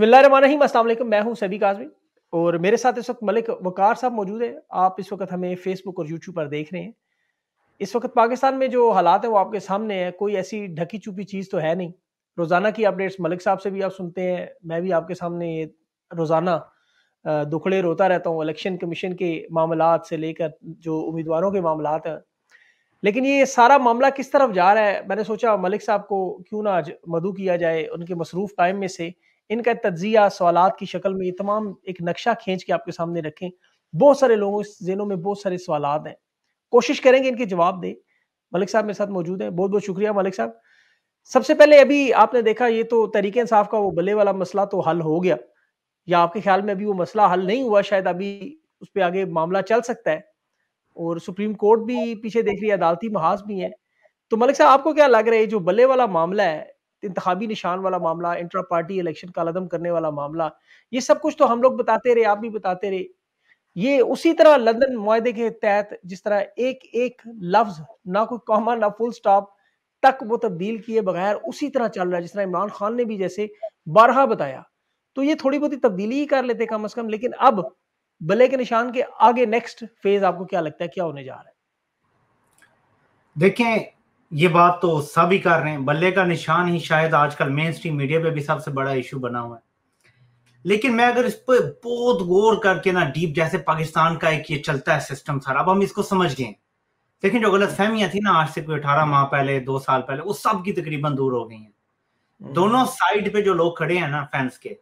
बिस्मिल्लाम असल मैं हूं सभी काजमी और मेरे साथ इस वक्त मलिक वकार साहब मौजूद हैं आप इस वक्त हमें फेसबुक और यूट्यूब पर देख रहे हैं इस वक्त पाकिस्तान में जो हालात हैं वो आपके सामने हैं कोई ऐसी ढकी चुपी चीज़ तो है नहीं रोज़ाना की अपडेट्स मलिक साहब से भी आप सुनते हैं मैं भी आपके सामने ये रोज़ाना दुखड़े रोता रहता हूँ इलेक्शन कमीशन के मामला से लेकर जो उम्मीदवारों के मामला हैं लेकिन ये सारा मामला किस तरफ जा रहा है मैंने सोचा मलिक साहब को क्यों ना आज मधु किया जाए उनके मसरूफ़ टाइम में से इनका तजिया सवालत की शक्ल में ये तमाम एक नक्शा खींच के आपके सामने रखें बहुत सारे लोगों इस जेनों में बहुत सारे सवाल हैं कोशिश करेंगे इनके जवाब दें मलिक साहब मेरे साथ मौजूद हैं बहुत बहुत शुक्रिया मलिक साहब सबसे पहले अभी आपने देखा ये तो तरीके इंसाफ का वो बल्ले वाला मसला तो हल हो गया या आपके ख्याल में अभी वो मसला हल नहीं हुआ शायद अभी उस पर आगे मामला चल सकता है और सुप्रीम कोर्ट भी पीछे देख रही है अदालती महाज भी है तो मलिक साहब आपको क्या लग रहा है जो बल्ले वाला मामला है इंतबी निशान वाला मामला इंट्रा पार्टी इलेक्शन का लदम करने वाला मामला ये सब कुछ तो हम लोग बताते रहे आप भी बताते रहे ये उसी तरह लंदन माहे के तहत जिस तरह एक एक लफ्ज ना कोई कॉमा ना फुल स्टॉप तक वो तब्दील किए बगैर उसी तरह चल रहा है जिस तरह इमरान खान ने भी जैसे बारहा बताया तो ये थोड़ी बहुत ही तब्दीली ही कर लेते कम अज कम लेकिन अब बल्ले के निशान के आगे नेक्स्ट फेज आपको क्या लगता है क्या होने जा रहा है देखें ये बात तो सब ही कर रहे हैं बल्ले का निशान ही शायद आजकल मेन स्ट्रीम मीडिया पे भी सबसे बड़ा इशू बना हुआ है लेकिन मैं अगर इस पर बहुत गौर करके ना डीप जैसे पाकिस्तान का एक ये चलता है सिस्टम सारा अब हम इसको समझ गए लेकिन जो गलत फहमियां थी ना आज से कोई अठारह माह पहले दो साल पहले वो सब की तकरीबन दूर हो गई हैं हम्म। दोनों साइड पे जो लोग खड़े हैं ना फैंस के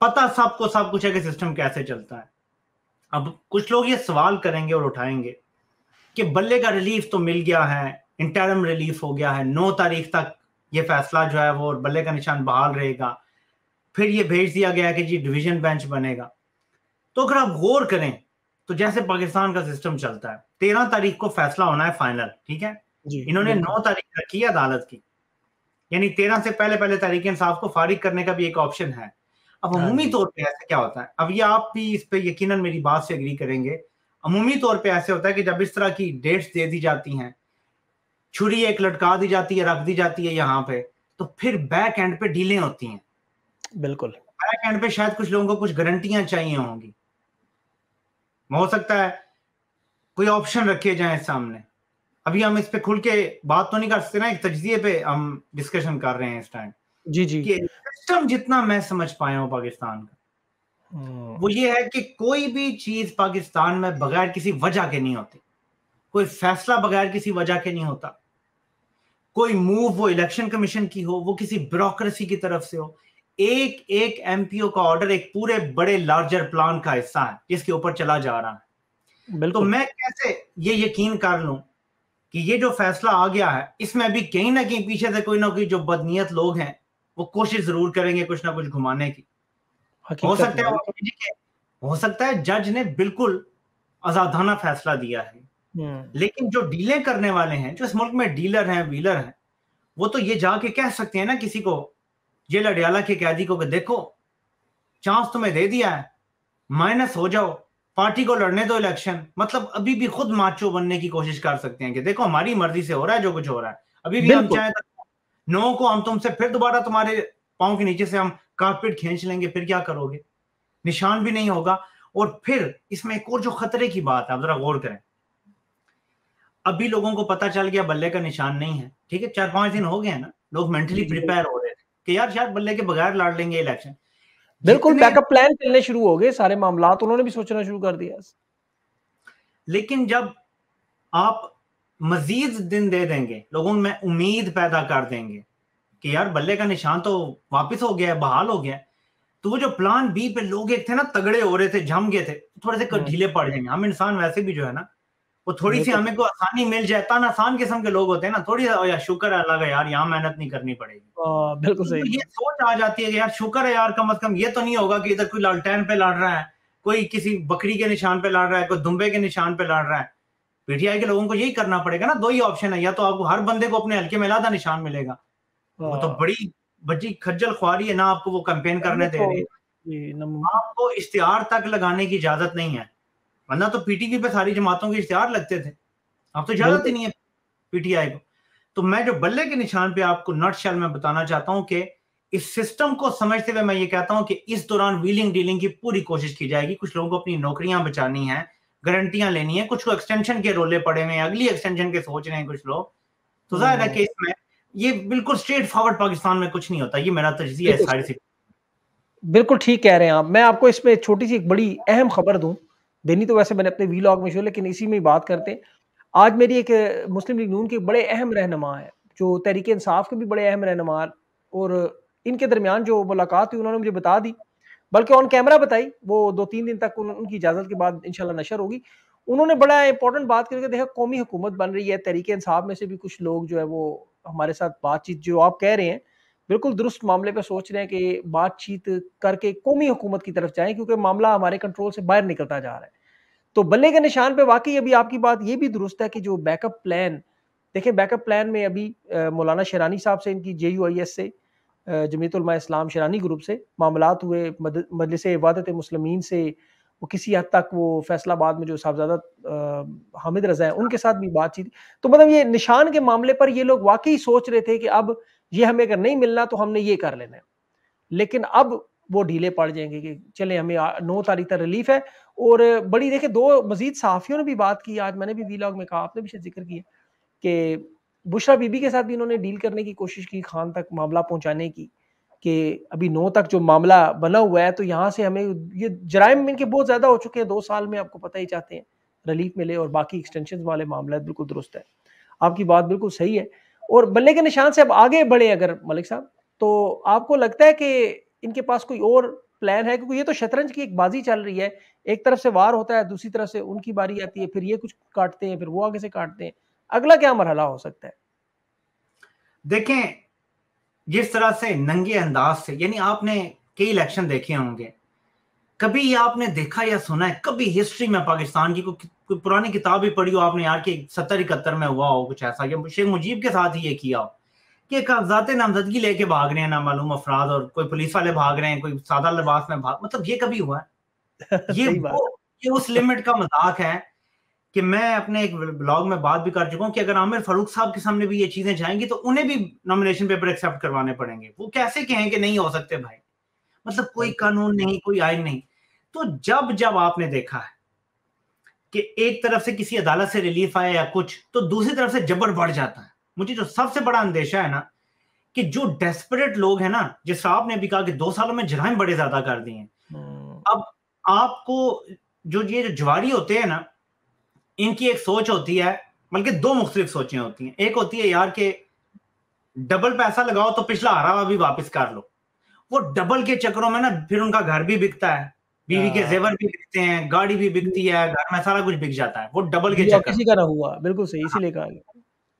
पता सबको सब कुछ है कि सिस्टम कैसे चलता है अब कुछ लोग ये सवाल करेंगे और उठाएंगे कि बल्ले का रिलीफ तो मिल गया है इंटरम रिलीफ हो गया है नौ तारीख तक ये फैसला जो है वो बल्ले का निशान बहाल रहेगा फिर ये भेज दिया गया कि जी डिवीजन बेंच बनेगा तो अगर आप गौर करें तो जैसे पाकिस्तान का सिस्टम चलता है तेरह तारीख को फैसला होना है फाइनल ठीक है इन्होंने नौ तारीख रखी है अदालत की यानी तेरह से पहले पहले तारीख इंसाफ को फारिग करने का भी एक ऑप्शन है अब हाँ अमूमी तौर पर ऐसा क्या होता है अब ये आप भी इस पे यकीन मेरी बात से अग्री करेंगे अमूमी तौर पर ऐसे होता है कि जब इस तरह की डेट्स दे दी जाती हैं छुरी एक लटका दी जाती है रख दी जाती है यहाँ पे तो फिर बैक एंड पे डीलें होती हैं बिल्कुल बैक एंड पे शायद कुछ लोगों को कुछ गारंटियां चाहिए होंगी हो सकता है कोई ऑप्शन रखे जाए सामने अभी हम इस पे खुल के बात तो नहीं कर सकते ना एक तजिए पे हम डिस्कशन कर रहे हैं इस टाइम जी जी कि सिस्टम जितना मैं समझ पाया हूँ पाकिस्तान का हम्म। वो ये है कि कोई भी चीज पाकिस्तान में बगैर किसी वजह के नहीं होती कोई फैसला बगैर किसी वजह के नहीं होता कोई मूव वो इलेक्शन कमीशन की हो वो किसी ब्रोक्रेसी की तरफ से हो एक एक एमपीओ का ऑर्डर एक पूरे बड़े लार्जर प्लान का हिस्सा है जिसके ऊपर चला जा रहा है तो मैं कैसे ये यकीन कर लूं कि ये जो फैसला आ गया है इसमें भी कहीं ना कहीं पीछे से कोई ना कोई जो बदनीयत लोग हैं वो कोशिश जरूर करेंगे कुछ ना कुछ घुमाने की हो सकता है हो सकता है जज ने बिल्कुल आजादाना फैसला दिया है हम्म। लेकिन जो डीलें करने वाले हैं जो इस मुल्क में डीलर हैं व्हीलर हैं वो तो ये जाके कह सकते हैं ना किसी को ये लडियाला के कैदी को कि देखो चांस तुम्हें दे दिया है माइनस हो जाओ पार्टी को लड़ने दो इलेक्शन मतलब अभी भी खुद माचो बनने की कोशिश कर सकते हैं कि देखो हमारी मर्जी से हो रहा है जो कुछ हो रहा है अभी भी हम चाहे नो तो को हम तुमसे फिर दोबारा तुम्हारे पाओ के नीचे से हम कारपेट खींच लेंगे फिर क्या करोगे निशान भी नहीं होगा और फिर इसमें एक और जो खतरे की बात है आप जरा गौर करें अभी लोगों को पता चल गया बल्ले का निशान नहीं है ठीक है चार पांच दिन हो गए ना लोग मेंटली प्रिपेयर हो रहे थे कि यार शायद बल्ले के बगैर लड़ लेंगे इलेक्शन बिल्कुल बैकअप प्लान चलने शुरू हो गए सारे मामला उन्होंने भी सोचना शुरू कर दिया लेकिन जब आप मजीद दिन दे देंगे लोगों में उम्मीद पैदा कर देंगे कि यार बल्ले का निशान तो वापस हो गया है बहाल हो गया तो वो जो प्लान बी पे लोग एक थे ना तगड़े हो रहे थे जम गए थे थोड़े से ढीले हाँ। पड़ जाएंगे हम इंसान वैसे भी जो है ना वो थोड़ी सी तो हमें को आसानी मिल जाए तान आसान किस्म के लोग होते हैं ना थोड़ी यार शुक्र है अलग है यार यहाँ मेहनत नहीं करनी पड़ेगी बिल्कुल तो सही ये सोच आ जाती है कि यार शुक्र है यार कम अज कम ये तो नहीं होगा कि इधर कोई लालटेन पे लड़ रहा है कोई किसी बकरी के निशान पे लड़ रहा है कोई दुम्बे के निशान पे लड़ रहा है पीटीआई के लोगों को यही करना पड़ेगा ना दो ही ऑप्शन है या तो आपको हर बंदे को अपने हल्के में लादा निशान मिलेगा वो तो बड़ी बची खज्जल खुआरी है ना आपको वो कैंपेन करने दे तो रही है आपको इश्तेहार तक लगाने की इजाजत नहीं है वरना तो पीटीकी पे सारी जमातों के इश्तेहार लगते थे अब तो इजाजत ही नहीं है पीटीआई को तो मैं जो बल्ले के निशान पे आपको नट शैल में बताना चाहता हूँ कि इस सिस्टम को समझते हुए मैं ये कहता हूँ कि इस दौरान व्हीलिंग डीलिंग की पूरी कोशिश की जाएगी कुछ लोगों को अपनी नौकरियां बचानी है गारंटियां लेनी है कुछ को एक्सटेंशन के रोले पड़े हुए हैं अगली एक्सटेंशन के सोच रहे हैं कुछ लोग तो जाहिर है हम्म। कि इसमें ये बिल्कुल स्ट्रेट फॉरवर्ड पाकिस्तान में कुछ नहीं होता ये मेरा तजिया है सारी बिल्कुल ठीक कह रहे हैं आप मैं आपको इसमें छोटी सी एक बड़ी अहम खबर दूं देनी तो वैसे मैंने अपने वी में शो लेकिन इसी में ही बात करते हैं आज मेरी एक मुस्लिम लीग नून के बड़े अहम रहनमा है जो तहरीक इंसाफ के भी बड़े अहम रहनमा और इनके दरमियान जो मुलाकात हुई उन्होंने मुझे बता दी बल्कि ऑन कैमरा बताई वो दो तीन दिन तक उनकी इजाज़त के बाद इनशाला नशर होगी उन्होंने बड़ा इंपॉर्टेंट बात करके देखा कौमी हुकूमत बन रही है तहरीक इंसाफ में से भी कुछ लोग जो है वो हमारे साथ बातचीत जो आप कह रहे हैं बिल्कुल दुरुस्त मामले पर सोच रहे हैं कि बातचीत करके कौमी हुकूमत की तरफ जाएं क्योंकि मामला हमारे कंट्रोल से बाहर निकलता जा रहा है तो बल्ले के निशान पे वाकई अभी आपकी बात ये भी दुरुस्त है कि जो बैकअप प्लान देखिए बैकअप प्लान में अभी मौलाना शरानी साहब से इनकी जे यू आई एस से जमीतुलमा इस्लाम शरानी ग्रुप से मामला हुए मदलिस वादत मुसलमिन से वो किसी हद तक वो फैसलाबाद में जो साहबजादा हामिद रजा है उनके साथ भी बातचीत तो मतलब ये निशान के मामले पर ये लोग वाकई सोच रहे थे कि अब ये हमें अगर नहीं मिलना तो हमने ये कर लेना है लेकिन अब वो ढीले पड़ जाएंगे कि चले हमें नौ तारीख तक रिलीफ है और बड़ी देखे दो मजीद साफियों ने भी बात की आज मैंने भी वीलॉग में कहा आपने भी शायद जिक्र किया कि बुशरा बीबी के साथ भी इन्होंने डील करने की कोशिश की खान तक मामला पहुंचाने की कि अभी नौ तक जो मामला बना हुआ है तो यहाँ से हमें ये जराइम इनके बहुत ज़्यादा हो चुके हैं दो साल में आपको पता ही चाहते हैं रिलीफ मिले और बाकी एक्सटेंशन वाले मामला बिल्कुल दुरुस्त है आपकी बात बिल्कुल सही है और बल्ले के निशान से अब आगे बढ़े अगर मलिक साहब तो आपको लगता है कि इनके पास कोई और प्लान है क्योंकि ये तो शतरंज की एक बाजी चल रही है एक तरफ से वार होता है दूसरी तरफ से उनकी बारी आती है फिर ये कुछ काटते हैं फिर वो आगे से काटते हैं अगला क्या मरहला हो सकता है देखें जिस तरह से नंगे अंदाज से यानी आपने कई इलेक्शन देखे होंगे कभी आपने देखा या सुना है कभी हिस्ट्री में पाकिस्तान की कोई को पुरानी किताब भी पढ़ी हो आपने यार कि सत्तर इकहत्तर में हुआ हो कुछ ऐसा या शेख मुजीब के साथ ही ये किया हो कि कागजात नामजदगी लेके भाग रहे हैं ना मालूम अफराद और कोई पुलिस वाले भाग रहे हैं कोई सादा लिबास में भाग मतलब ये कभी हुआ है ये वो, ये उस लिमिट का मजाक है कि मैं अपने एक ब्लॉग में बात भी कर चुका हूँ कि अगर आमिर फारूक साहब के सामने भी ये चीजें जाएंगी तो उन्हें भी नॉमिनेशन पेपर एक्सेप्ट करवाने पड़ेंगे वो कैसे कहें कि नहीं हो सकते भाई मतलब कोई कानून नहीं कोई आयन नहीं तो जब जब आपने देखा है कि एक तरफ से किसी अदालत से रिलीफ आया या कुछ तो दूसरी तरफ से जबर बढ़ जाता है मुझे जो सबसे बड़ा अंदेशा है ना कि जो डेस्परेट लोग हैं ना जिस साहब ने भी कहा कि दो सालों में जराइम बड़े ज्यादा कर दिए हैं हम्म। अब आपको जो ये जो जुआरी होते हैं ना इनकी एक सोच होती है बल्कि दो मुख्तलिफ सोचें होती हैं एक होती है यार के डबल पैसा लगाओ तो पिछला हरा हुआ भी वापस कर लो वो डबल के चक्रों में ना फिर उनका घर भी बिकता है बीवी के हाँ। जेवर भी बिकते हैं गाड़ी भी बिकती है घर में सारा कुछ बिक जाता है वो डबल के चक्र किसी का हुआ बिल्कुल सही इसीलिए कहा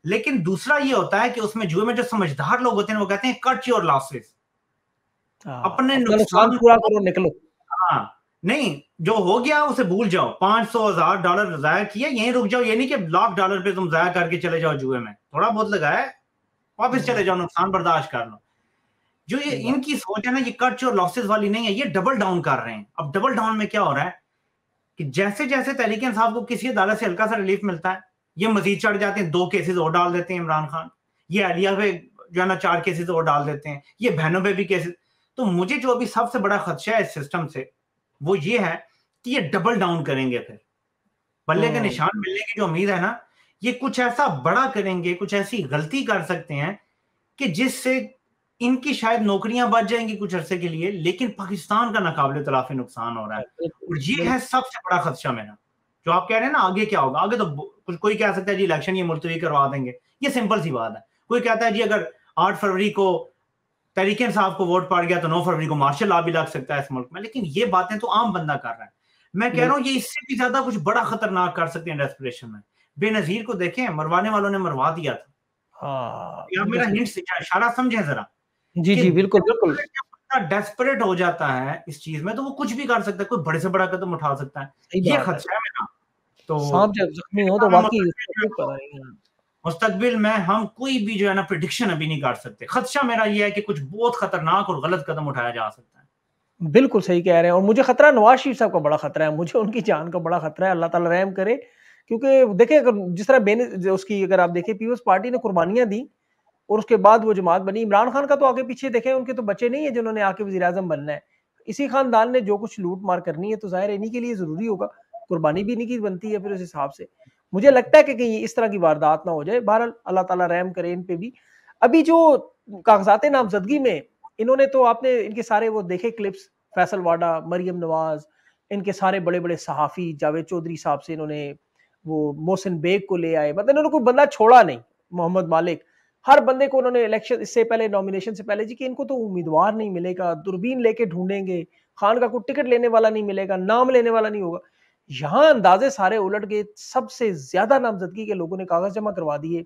लेकिन दूसरा ये होता है कि उसमें जुए में जो समझदार लोग होते हैं वो कहते हैं कट योर लॉसेस अपने नुकसान पूरा करो निकलो हाँ नहीं जो हो गया उसे भूल जाओ पांच सौ हजार डॉलर जाया किया यहीं रुक जाओ ये नहीं कि लाख डॉलर पे तुम जाया करके चले जाओ जुए में थोड़ा बहुत लगाया वापस हम्म। चले जाओ नुकसान बर्दाश्त कर लो जो ये हम्म। इनकी सोच है ना ये कट और लॉसेस वाली नहीं है ये डबल डाउन कर रहे हैं अब डबल डाउन में क्या हो रहा है कि जैसे जैसे तहरीक इंसाफ को किसी अदालत से हल्का सा रिलीफ मिलता है ये मजीद चढ़ जाते हैं दो केसेस और डाल देते हैं इमरान खान ये अलिया पे जो है ना चार केसेस और डाल देते हैं ये बहनों पे भी केसेस तो मुझे जो अभी सबसे बड़ा खदशा है इस सिस्टम से वो ये है कि ये डबल डाउन करेंगे फिर बल्ले के हम्म। निशान मिलने की जो उम्मीद है ना ये कुछ ऐसा बड़ा करेंगे कुछ ऐसी गलती कर सकते हैं कि जिससे इनकी शायद नौकरियां बच जाएंगी कुछ अरसे के लिए लेकिन पाकिस्तान का नाकाबले तलाफी नुकसान हो रहा है हाँ, और ये है सबसे बड़ा खदशा मेरा जो आप कह रहे हैं ना आगे क्या होगा आगे तो कुछ कोई कह सकता है जी इलेक्शन ये मुलतवी करवा देंगे ये सिंपल सी बात है कोई कहता है जी अगर आठ फरवरी को तहरीक साहब को वोट पड़ गया तो नौ फरवरी को मार्शल लॉ भी लग सकता है इस मुल्क में लेकिन ये बातें तो आम बंदा कर रहा है मैं कह रहा हूँ ये इससे भी ज्यादा कुछ बड़ा खतरनाक कर सकते हैं डेस्परेशन में बेनजीर को देखें मरवाने वालों ने मरवा दिया था हाँ, मेरा हिंट इशारा समझे जरा जी जी बिल्कुल बिल्कुल डेस्परेट हो जाता है इस चीज में तो वो कुछ भी कर सकता है कोई बड़े से बड़ा कदम उठा सकता है ये खदशा है मेरा तो सांप जब जख्मी हो तो वाकई मतलब मुस्तकबिल में हम कोई भी जो है ना प्रिडिक्शन अभी नहीं काट सकते खदशा मेरा यह है कि कुछ बहुत खतरनाक और गलत कदम उठाया जा सकता है बिल्कुल सही कह रहे हैं और मुझे खतरा नवाज शरीफ साहब का बड़ा खतरा है मुझे उनकी जान का बड़ा खतरा है अल्लाह ताला रहम करे क्योंकि देखे अगर जिस तरह बेन उसकी अगर आप देखें पीपल्स पार्टी ने कुर्बानियां दी और उसके बाद वो जमात बनी इमरान खान का तो आगे पीछे देखे उनके तो बच्चे नहीं है जिन्होंने आके वजी बनना है इसी खानदान ने जो कुछ लूट मार करनी है तो जाहिर इन्हीं के लिए ज़रूरी होगा कुर्बानी भी नहीं की बनती है फिर उस हिसाब से मुझे लगता है कि, कहीं इस तरह की वारदात ना हो जाए बहरहाल अल्लाह ताला रहम करे इन पे भी अभी जो कागजात नामजदगी में इन्होंने तो आपने इनके सारे वो देखे क्लिप्स फैसल वाडा मरियम नवाज इनके सारे बड़े बड़े सहाफ़ी जावेद चौधरी साहब से इन्होंने वो मोहसिन बेग को ले आए मतलब इन्होंने कोई बंदा छोड़ा नहीं मोहम्मद मालिक हर बंदे को उन्होंने इलेक्शन इससे पहले नॉमिनेशन से पहले जी कि इनको तो उम्मीदवार नहीं मिलेगा दूरबीन लेके ढूंढेंगे खान का कोई टिकट लेने वाला नहीं मिलेगा नाम लेने वाला नहीं होगा यहां अंदाजे सारे उलट गए सबसे ज्यादा नामजदगी के लोगों ने कागज जमा करवा दिए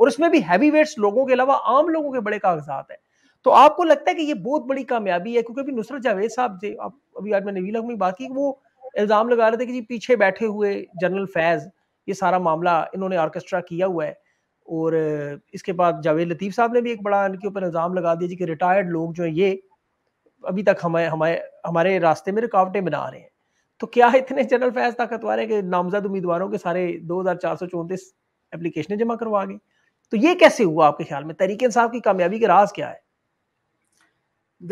और इसमें भी हैवी वेट्स लोगों के अलावा आम लोगों के बड़े कागजात हैं तो आपको लगता है कि ये बहुत बड़ी कामयाबी है क्योंकि अभी नुसरत जावेद साहब जी आप अभी आज मैंने नवील में बात की वो इल्ज़ाम लगा रहे थे कि जी पीछे बैठे हुए जनरल फैज़ ये सारा मामला इन्होंने ऑर्केस्ट्रा किया हुआ है और इसके बाद जावेद लतीफ़ साहब ने भी एक बड़ा इनके ऊपर इल्ज़ाम लगा दिया जी कि रिटायर्ड लोग जो हैं ये अभी तक हमें हमारे हमारे रास्ते में रुकावटें बना रहे हैं तो क्या इतने जनरल फैज ताकतवर है कि नामजद उम्मीदवारों के सारे दो हज़ार चार सौ चौंतीस एप्लीकेशन जमा करवा गए तो ये कैसे हुआ आपके ख्याल में तरीके साहब की कामयाबी के राज क्या है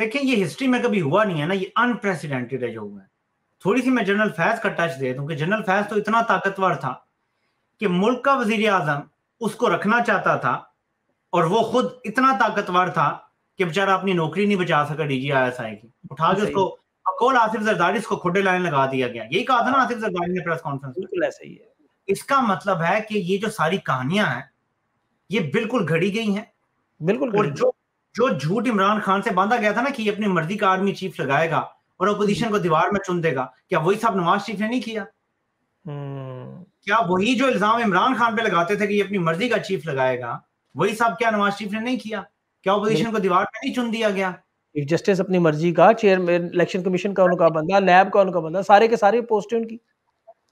देखें ये हिस्ट्री में कभी हुआ नहीं है ना ये अनप्रेसिडेंटेड है जो हुआ है थोड़ी सी मैं जनरल फैज का टच दे दूं कि जनरल फैज तो इतना ताकतवर था कि मुल्क का वजीर आजम उसको रखना चाहता था और वो खुद इतना ताकतवर था कि बेचारा अपनी नौकरी नहीं बचा सका डीजी आई की उठा के उसको कौल आसिफ जरदारी इसको खुडे लाने लगा दिया गया यही कहा था ना आसिफ जरदारी ने प्रेस कॉन्फ्रेंस बिल्कुल ऐसा ही है इसका मतलब है कि ये जो सारी कहानियां हैं ये बिल्कुल घड़ी गई हैं बिल्कुल और जो जो झूठ इमरान खान से बांधा गया था ना कि ये अपनी मर्जी का आर्मी चीफ लगाएगा और अपोजिशन को दीवार में चुन देगा क्या वही साहब नवाज शरीफ ने नहीं किया हम्म। क्या वही जो इल्जाम इमरान खान पे लगाते थे कि ये अपनी मर्जी का चीफ लगाएगा वही साहब क्या नवाज शरीफ ने नहीं किया क्या अपोजिशन को दीवार में नहीं चुन दिया गया चीफ जस्टिस अपनी मर्जी का चेयरमैन इलेक्शन कमीशन का उनका बंदा लैब का उनका बंदा सारे के सारे पोस्ट उनकी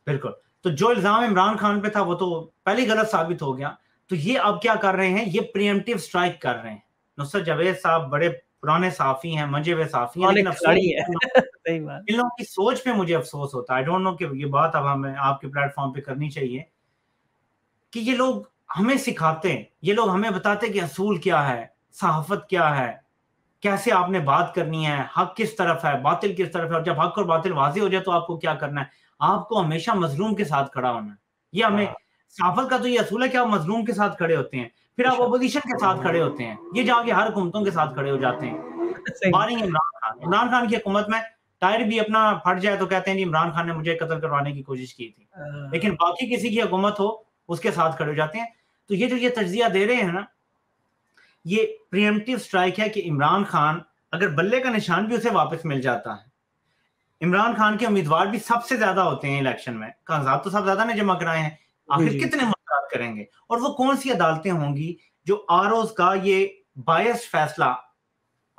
बिल्कुल तो जो इल्जाम इमरान खान पे था वो तो पहले गलत साबित हो गया तो ये अब क्या कर रहे हैं ये प्रियमटिव स्ट्राइक कर रहे हैं नुसरत जावेद साहब बड़े पुराने साफी हैं मंजे हुए साफी हैं है। इन लोगों की सोच पे मुझे अफसोस होता है आई डोंट नो कि ये बात अब हमें आपके प्लेटफॉर्म पे करनी चाहिए कि ये लोग हमें सिखाते हैं ये लोग हमें बताते हैं कि असूल क्या है सहाफत क्या है कैसे आपने बात करनी है हक किस तरफ है बातिल किस तरफ है और जब हक और बातिल वाजी हो जाए तो आपको क्या करना है आपको हमेशा मजलूम के साथ खड़ा होना है ये हमें हाँ। साफत का तो ये असूल है कि आप मजलूम के साथ खड़े होते हैं फिर आप अपोजिशन अच्छा। के साथ खड़े होते हैं ये जाके हर हुतों के साथ खड़े हो जाते हैं इमरान खान इमरान खान की हुकूमत में टायर भी अपना फट जाए तो कहते हैं जी इमरान खान ने मुझे कतल करवाने की कोशिश की थी हाँ। लेकिन बाकी किसी की हुकूमत हो उसके साथ खड़े हो जाते हैं तो ये जो ये तजिया दे रहे हैं ना ये प्रियमटिव स्ट्राइक है कि इमरान खान अगर बल्ले का निशान भी उसे वापस मिल जाता है इमरान खान के उम्मीदवार भी सबसे ज्यादा होते हैं इलेक्शन में कागजात तो सब ज्यादा ने जमा कराए हैं आखिर कितने मसला करेंगे और वो कौन सी अदालतें होंगी जो आर का ये बायस फैसला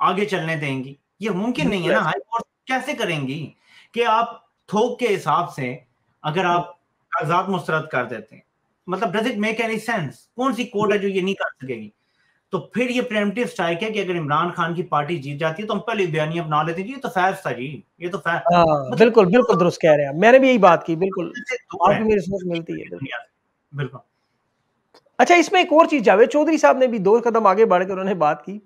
आगे चलने देंगी ये मुमकिन नहीं है ना हाई कोर्ट कैसे करेंगी कि आप थोक के हिसाब से अगर आप कागजात मुस्तरद कर देते हैं मतलब does it make any sense कौन सी कोर्ट है जो ये नहीं कर सकेगी तो फिर ये प्रेमटिव स्ट्राइक है कि अगर इमरान खान की पार्टी जीत जाती है तो हम पहले बयानिया बना लेते जी ये तो फैज था जी ये तो फैज हाँ, मतलब बिल्कुल बिल्कुल दुरुस्त कह रहे हैं मैंने भी यही बात की बिल्कुल तो आपको मेरी सोच मिलती है बिल्कुल अच्छा इसमें एक और चीज जावेद चौधरी साहब ने भी दो कदम आगे बढ़कर उन्होंने बात की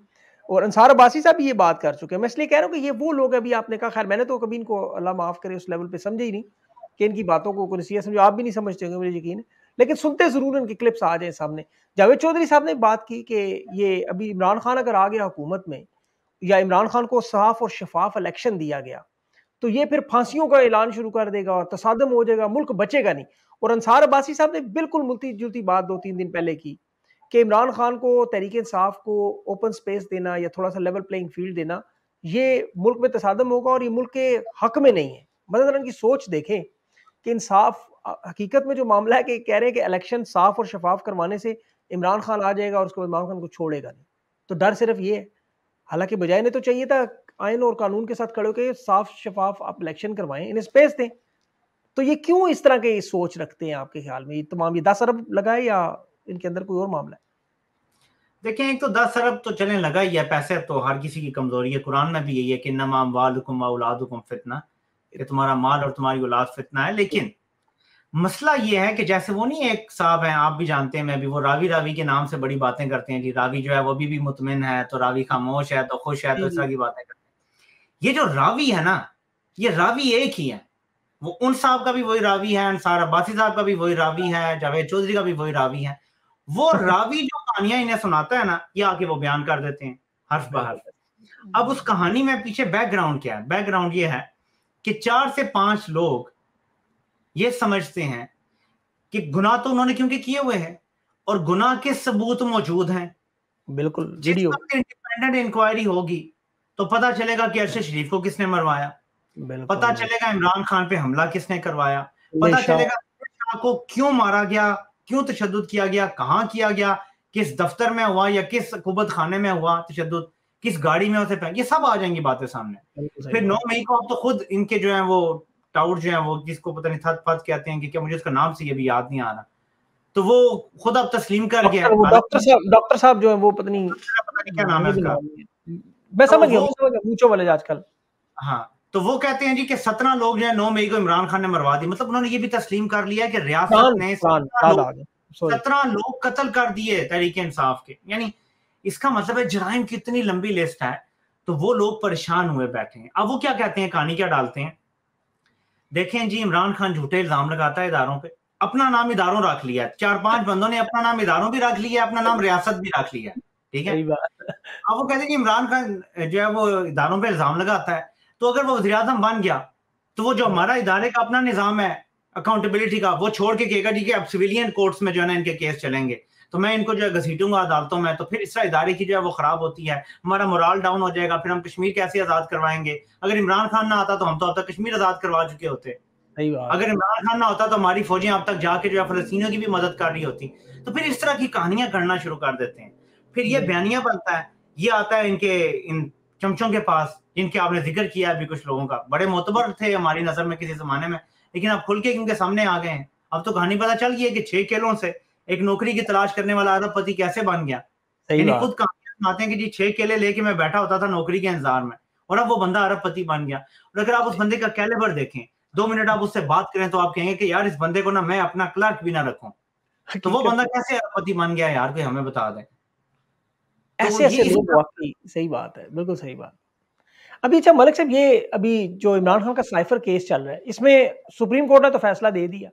और अंसार अब्बासी साहब ये बात कर चुके हैं मैं इसलिए कह रहा हूँ कि ये वो लोग अभी आपने कहा खैर मैंने तो कभी इनको अल्लाह माफ़ करे उस लेवल पे समझे ही नहीं कि इनकी बातों को नसीहत समझो आप भी नहीं समझते होंगे मुझे यकीन है लेकिन सुनते ज़रूर उनके क्लिप्स आ जाए सामने जावेद चौधरी साहब ने बात की कि ये अभी इमरान खान अगर आ गया हुकूमत में या इमरान खान को साफ और शफाफ इलेक्शन दिया गया तो ये फिर फांसियों का ऐलान शुरू कर देगा और तसादम हो जाएगा मुल्क बचेगा नहीं और अंसार अब्बासी साहब ने बिल्कुल मिलती जुलती बात दो तीन दिन पहले की कि इमरान खान को तहरीक इंसाफ को ओपन स्पेस देना या थोड़ा सा लेवल प्लेइंग फील्ड देना ये मुल्क में तसादम होगा और ये मुल्क के हक में नहीं है मदद की सोच देखें कि इंसाफ हकीकत में जो मामला है कि कह रहे हैं कि इलेक्शन साफ और शफाफ करवाने से इमरान खान आ जाएगा और उसके बाद इमरान खान को छोड़ेगा नहीं तो डर सिर्फ ये है हालांकि बजाय ने तो चाहिए था आयन और कानून के साथ खड़े होकर साफ शफाफ आप इलेक्शन करवाएं इन्हें स्पेस दें तो ये क्यों इस तरह के सोच रखते हैं आपके ख्याल में ये तमाम ये दस अरब लगाए या इनके अंदर कोई और मामला है देखें एक तो दस अरब तो चले लगा ही है पैसे तो हर किसी की कमजोरी है कुरान में भी यही है कि नमाम वालकुम औलादुकुम फितना कि तुम्हारा माल और तुम्हारी औलाद फितना है लेकिन मसला ये है कि जैसे वो नहीं एक साहब हैं आप भी जानते हैं मैं भी वो रावी रावी के नाम से बड़ी बातें करते हैं जी रावी जो है वो भी भी मुतमिन है तो रावी खामोश है तो खुश है तो इस हम्म। तरह की बातें करते हैं ये जो रावी है ना ये रावी एक ही है वो उन साहब का भी वही रावी है अंसार अब्बासी साहब का भी वही रावी है जावेद चौधरी का भी वही रावी है वो रावी जो कहानियां इन्हें सुनाता है ना ये आके वो बयान कर देते हैं हर्फ बहर हम्म। अब उस कहानी में पीछे बैकग्राउंड क्या है बैकग्राउंड ये है कि चार से पांच लोग ये समझते हैं कि गुनाह तो उन्होंने क्योंकि किए हुए हैं और गुनाह के सबूत मौजूद हैं बिल्कुल इंडिपेंडेंट इंक्वायरी होगी तो पता चलेगा कि अरशद शरीफ को किसने मरवाया पता चलेगा इमरान खान पे हमला किसने करवाया पता चलेगा को क्यों मारा गया क्यों तशद किया गया कहाँ किया गया किस दफ्तर में हुआ या किस हुकूमत खाने में हुआ तशद किस गाड़ी में उसे ये सब आ जाएंगी बातें सामने फिर नौ मई को आप तो खुद इनके जो है वो टाउट जो है वो जिसको पता नहीं थत पत कहते हैं कि क्या मुझे उसका नाम से ये भी याद नहीं आ रहा तो वो खुद अब तस्लीम कर गया डॉक्टर साहब डॉक्टर साहब जो है वो पता नहीं क्या नाम है उसका मैं समझ गया तो वाले आजकल हाँ तो वो कहते हैं जी कि सत्रह लोग जो है नौ मई को इमरान खान ने मरवा दी मतलब उन्होंने ये भी तस्लीम कर लिया कि रियासत ने सत्रह लोग कत्ल कर दिए तरीके इंसाफ के यानी इसका मतलब है जराइम की इतनी लंबी लिस्ट है तो वो लोग परेशान हुए बैठे हैं अब वो क्या कहते हैं कहानी क्या डालते हैं देखें जी इमरान खान झूठे इल्जाम लगाता है इदारों पे अपना नाम इदारों रख लिया है चार पांच बंदों ने अपना नाम इदारों भी रख लिया है अपना नाम रियासत भी रख लिया है ठीक है अब वो कहते हैं कि इमरान खान जो है वो इदारों पर इल्जाम लगाता है तो अगर वो वजी अजम बन गया तो वो जो हमारा इदारे का अपना निज़ाम है अकाउंटेबिलिटी का वो छोड़ के कहेगा जी कि अब सिविलियन कोर्ट्स में जो है ना इनके केस चलेंगे तो मैं इनको जो है घसीटूंगा अदालतों में तो फिर इस इदारे की जो है वो खराब होती है हमारा मोरल डाउन हो जाएगा फिर हम कश्मीर कैसे आज़ाद करवाएंगे अगर इमरान खान ना आता तो हम तो अब तक कश्मीर आज़ाद करवा चुके होते अगर इमरान खान ना होता तो हमारी फौजें अब तक जाके जो है फलस्तियों की भी मदद कर रही होती तो फिर इस तरह की कहानियां करना शुरू कर देते हैं फिर ये हम्म। बयानिया बनता है ये आता है इनके इन चमचों के पास जिनके आपने जिक्र किया अभी कुछ लोगों का बड़े मोतबर थे हमारी नजर में किसी जमाने में लेकिन अब खुल के क्योंकि सामने आ गए हैं अब तो कहानी पता चल गई है कि छह केलों से एक नौकरी की तलाश करने वाला अरबपति कैसे बन गया यानी खुद कहानियां हैं कि जी छह केले लेके मैं बैठा होता था नौकरी के इंतजार में और अब वो बंदा अरबपति बन गया और अगर आप उस बंदे का कैलेबर देखें दो मिनट आप उससे बात करें तो आप कहेंगे कि यार इस बंदे को ना मैं अपना क्लर्क भी ना रखूं तो वो बंदा कैसे अरबपति बन गया यार कोई हमें बता दें तो ऐसे ऐसे लोग वाकई सही बात है बिल्कुल सही बात अभी अच्छा मलिक साहब ये अभी जो इमरान खान का साइफर केस चल रहा है इसमें सुप्रीम कोर्ट ने तो फैसला दे दिया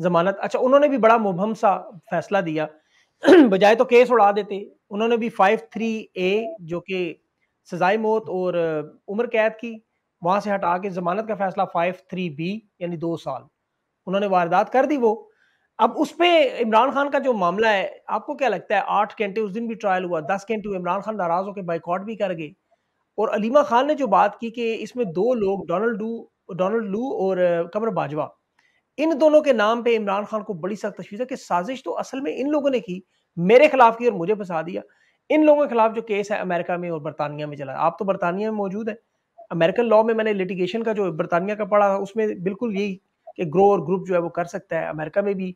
जमानत अच्छा उन्होंने भी बड़ा मुबहम सा फैसला दिया बजाय तो केस उड़ा देते उन्होंने भी फाइव थ्री ए जो कि सजाए मौत और उम्र कैद की वहाँ से हटा के जमानत का फैसला फाइव थ्री बी यानी दो साल उन्होंने वारदात कर दी वो अब उस पर इमरान खान का जो मामला है आपको क्या लगता है आठ घंटे उस दिन भी ट्रायल हुआ दस घंटे इमरान खान नाराज होकर बाइकआउट भी कर गए और अलीमा खान ने जो बात की कि इसमें दो लोग डोनल्ड डू डोनल्ड लू और कमर बाजवा इन दोनों के नाम पे इमरान खान को बड़ी सख्त तशवीज़ है कि साजिश तो असल में इन लोगों ने की मेरे खिलाफ की और मुझे फंसा दिया इन लोगों के खिलाफ जो केस है अमेरिका में और बरतानिया में चला आप तो बरतानिया में मौजूद है अमेरिकन लॉ में मैंने लिटिगेशन का जो बरतानिया का पढ़ा उसमें बिल्कुल यही कि ग्रो और ग्रुप जो है वो कर सकता है अमेरिका में भी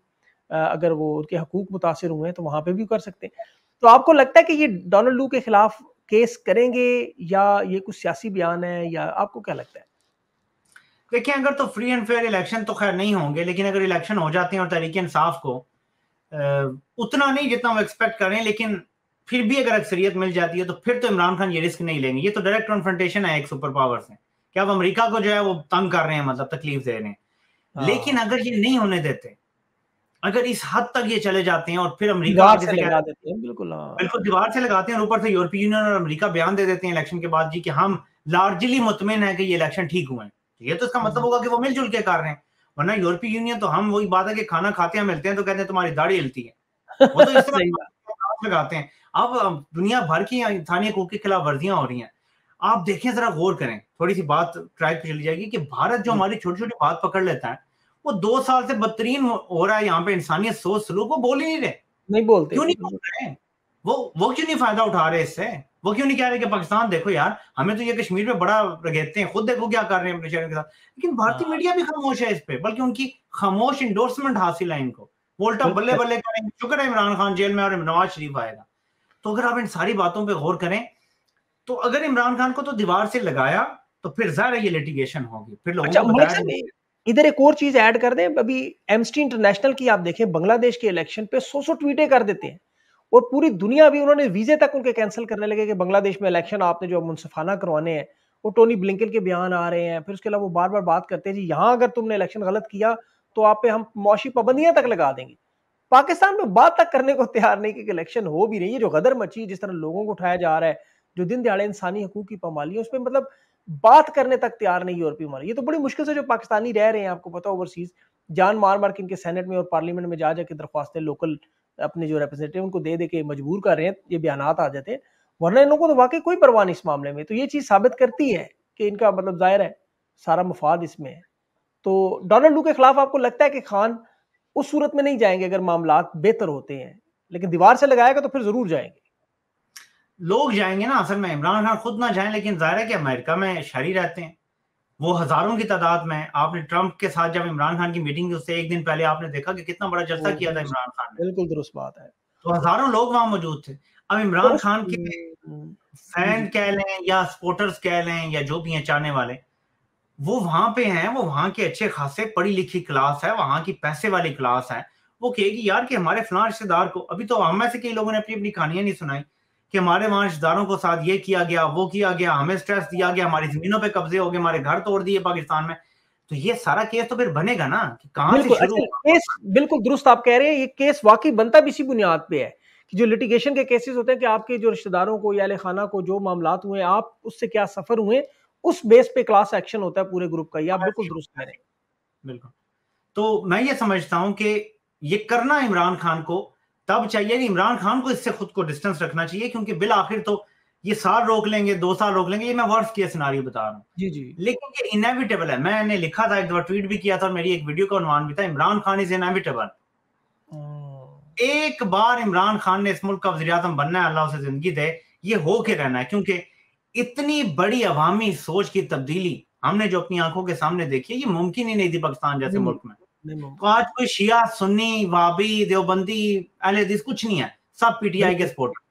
अगर वो उनके हकूक मुतासर हुए हैं तो वहाँ पर भी कर सकते हैं तो आपको लगता है कि ये डोनाल्ड लू के खिलाफ केस करेंगे या ये कुछ सियासी बयान है या आपको क्या लगता है देखिए अगर तो फ्री एंड फेयर इलेक्शन तो खैर नहीं होंगे लेकिन अगर इलेक्शन हो जाते हैं और तहरीक इंसाफ को उतना नहीं जितना वो एक्सपेक्ट हैं लेकिन फिर भी अगर अक्सरियत मिल जाती है तो फिर तो इमरान खान ये रिस्क नहीं लेंगे ये तो डायरेक्ट कॉन्फ्रेंटेशन है एक सुपर पावर से क्या अब अमरीका को जो है वो तंग कर रहे हैं मतलब तकलीफ दे रहे हैं हाँ। लेकिन अगर ये नहीं होने देते अगर इस हद तक ये चले जाते हैं और फिर अमरीका बिल्कुल हाँ। बिल्कुल दीवार से लगाते हैं और ऊपर से यूरोपीय यूनियन और अमरीका बयान दे देते हैं इलेक्शन के बाद जी कि हम लार्जली मुतमिन है कि ये इलेक्शन ठीक हुए हैं ये तो इसका मतलब हम्म। होगा कि वो मिलजुल के कर रहे हैं वरना यूरोपीय यूनियन तो हम वही बात है कि खाना खाते हैं मिलते हैं तो कहते हैं तुम्हारी दाढ़ी हिलती है वो तो इस तरह लगाते हैं अब दुनिया भर की स्थानीय हकूक के खिलाफ वर्जियां हो रही हैं आप देखें जरा गौर करें थोड़ी सी बात ट्राइब पे चली जाएगी कि भारत जो हम्म। हमारी छोटी छोटी बात पकड़ लेता है वो दो साल से बदतरीन हो रहा है यहाँ पे इंसानियत सोच सलूक वो बोल ही नहीं रहे नहीं बोलते क्यों नहीं बोल रहे वो वो क्यों नहीं फायदा उठा रहे इससे वो क्यों नहीं कह रहे कि पाकिस्तान देखो यार हमें तो ये कश्मीर में बड़ा रगेते हैं खुद देखो क्या कर रहे हैं अपने शहरों के साथ लेकिन भारतीय हाँ। मीडिया भी खामोश है इस पर बल्कि उनकी खामोश इंडोर्समेंट हासिल है इनको वोल्टा बल्ले बल्ले करेंगे शुक्र है इमरान खान जेल में और नवाज शरीफ आएगा तो अगर आप इन सारी बातों पर गौर करें तो अगर इमरान खान को तो दीवार से लगाया तो फिर जाहिर है ये लिटिगेशन होगी फिर लोग अच्छा, इधर एक और चीज ऐड कर दें अभी एमस्टी इंटरनेशनल की आप देखें बांग्लादेश के इलेक्शन पे सौ सौ ट्वीटें कर देते हैं और पूरी दुनिया भी उन्होंने वीजे तक उनके कैंसिल करने लगे कि बांग्लादेश में इलेक्शन आपने जो मुनसफाना करवाने हैं वो टोनी ब्लिंकन के बयान आ रहे हैं फिर उसके अलावा वो बार बार बात करते हैं जी यहाँ अगर तुमने इलेक्शन गलत किया तो आप पे हम मुआशी पाबंदियां तक लगा देंगे पाकिस्तान में बात तक करने को तैयार नहीं कि इलेक्शन हो भी नहीं है जो गदर मची जिस तरह लोगों को उठाया जा रहा है जो दिन दिहाड़े इंसानी हकूक की पमाली है उस पर मतलब बात करने तक तैयार नहीं यूरोपीय हमारे ये तो बड़ी मुश्किल से जो पाकिस्तानी रह रहे हैं आपको पता ओवरसीज जान मार मार के इनके सेनेट में और पार्लियामेंट में जा जाके दरख्वास्तें लोकल अपने जो रिप्रेजेंटेटिव उनको दे दे के मजबूर कर रहे हैं ये बयान आ जाते हैं वरना इन लोगों को तो वाकई कोई परवाह नहीं इस मामले में तो ये चीज़ साबित करती है कि इनका मतलब जाहिर है सारा मफाद इसमें है तो डोनाल्ड लू के खिलाफ आपको लगता है कि खान उस सूरत में नहीं जाएंगे अगर मामला बेहतर होते हैं लेकिन दीवार से लगाएगा तो फिर जरूर जाएंगे लोग जाएंगे ना असल में इमरान खान खुद ना जाए लेकिन जाहिर है कि अमेरिका में शहरी रहते हैं वो हजारों की तादाद में आपने ट्रंप के साथ जब इमरान खान की मीटिंग उससे एक दिन पहले आपने देखा कि कितना बड़ा जलसा किया था इमरान खान ने बिल्कुल दुरुस्त बात है तो हजारों लोग वहां मौजूद थे अब इमरान खान के फैन हम्म। कह लें या सपोर्टर्स कह लें या जो भी हैं चाहने वाले वो वहां पे हैं वो वहां के अच्छे खासे पढ़ी लिखी क्लास है वहां की पैसे वाली क्लास है वो कहेगी यार कि हमारे फलां रिश्तेदार को अभी तो हम में से कई लोगों ने अपनी अपनी कहानियां नहीं सुनाई कि हमारे वहां रिश्तेदारों को साथ ये किया गया वो किया गया हमें स्ट्रेस दिया गया हमारी जमीनों पे कब्जे हो गए हमारे घर तोड़ दिए पाकिस्तान में तो ये सारा केस तो फिर बनेगा ना कि कहां से शुरू केस बिल्कुल दुरुस्त आप कह रहे हैं ये केस वाकई बनता भी इसी बुनियाद पे है कि जो लिटिगेशन के केसेस होते हैं कि आपके जो रिश्तेदारों को या खाना को जो मामला हुए आप उससे क्या सफर हुए उस बेस पे क्लास एक्शन होता है पूरे ग्रुप का ये आप बिल्कुल दुरुस्त कह रहे हैं बिल्कुल तो मैं ये समझता हूँ कि ये करना इमरान खान को तब चाहिए इमरान खान को इससे खुद को डिस्टेंस रखना चाहिए क्योंकि बिल आखिर तो ये साल रोक लेंगे दो साल रोक लेंगे ये मैं वर्ष की सिनारी बता रहा हूँ जी जी लेकिन ये इनएविटेबल है मैंने लिखा था एक बार ट्वीट भी किया था मेरी एक वीडियो का अनुमान भी था इमरान खान इज इनएविटेबल एक बार इमरान खान ने इस मुल्क का वजी अजम बनना है अल्लाह उसे जिंदगी दे ये हो के रहना है क्योंकि इतनी बड़ी अवामी सोच की तब्दीली हमने जो अपनी आंखों के सामने देखी है ये मुमकिन ही नहीं थी पाकिस्तान जैसे मुल्क में तो आज कोई शिया सुन्नी वाबी देवबंदी अहले हदीस कुछ नहीं है सब पीटीआई के सपोर्टर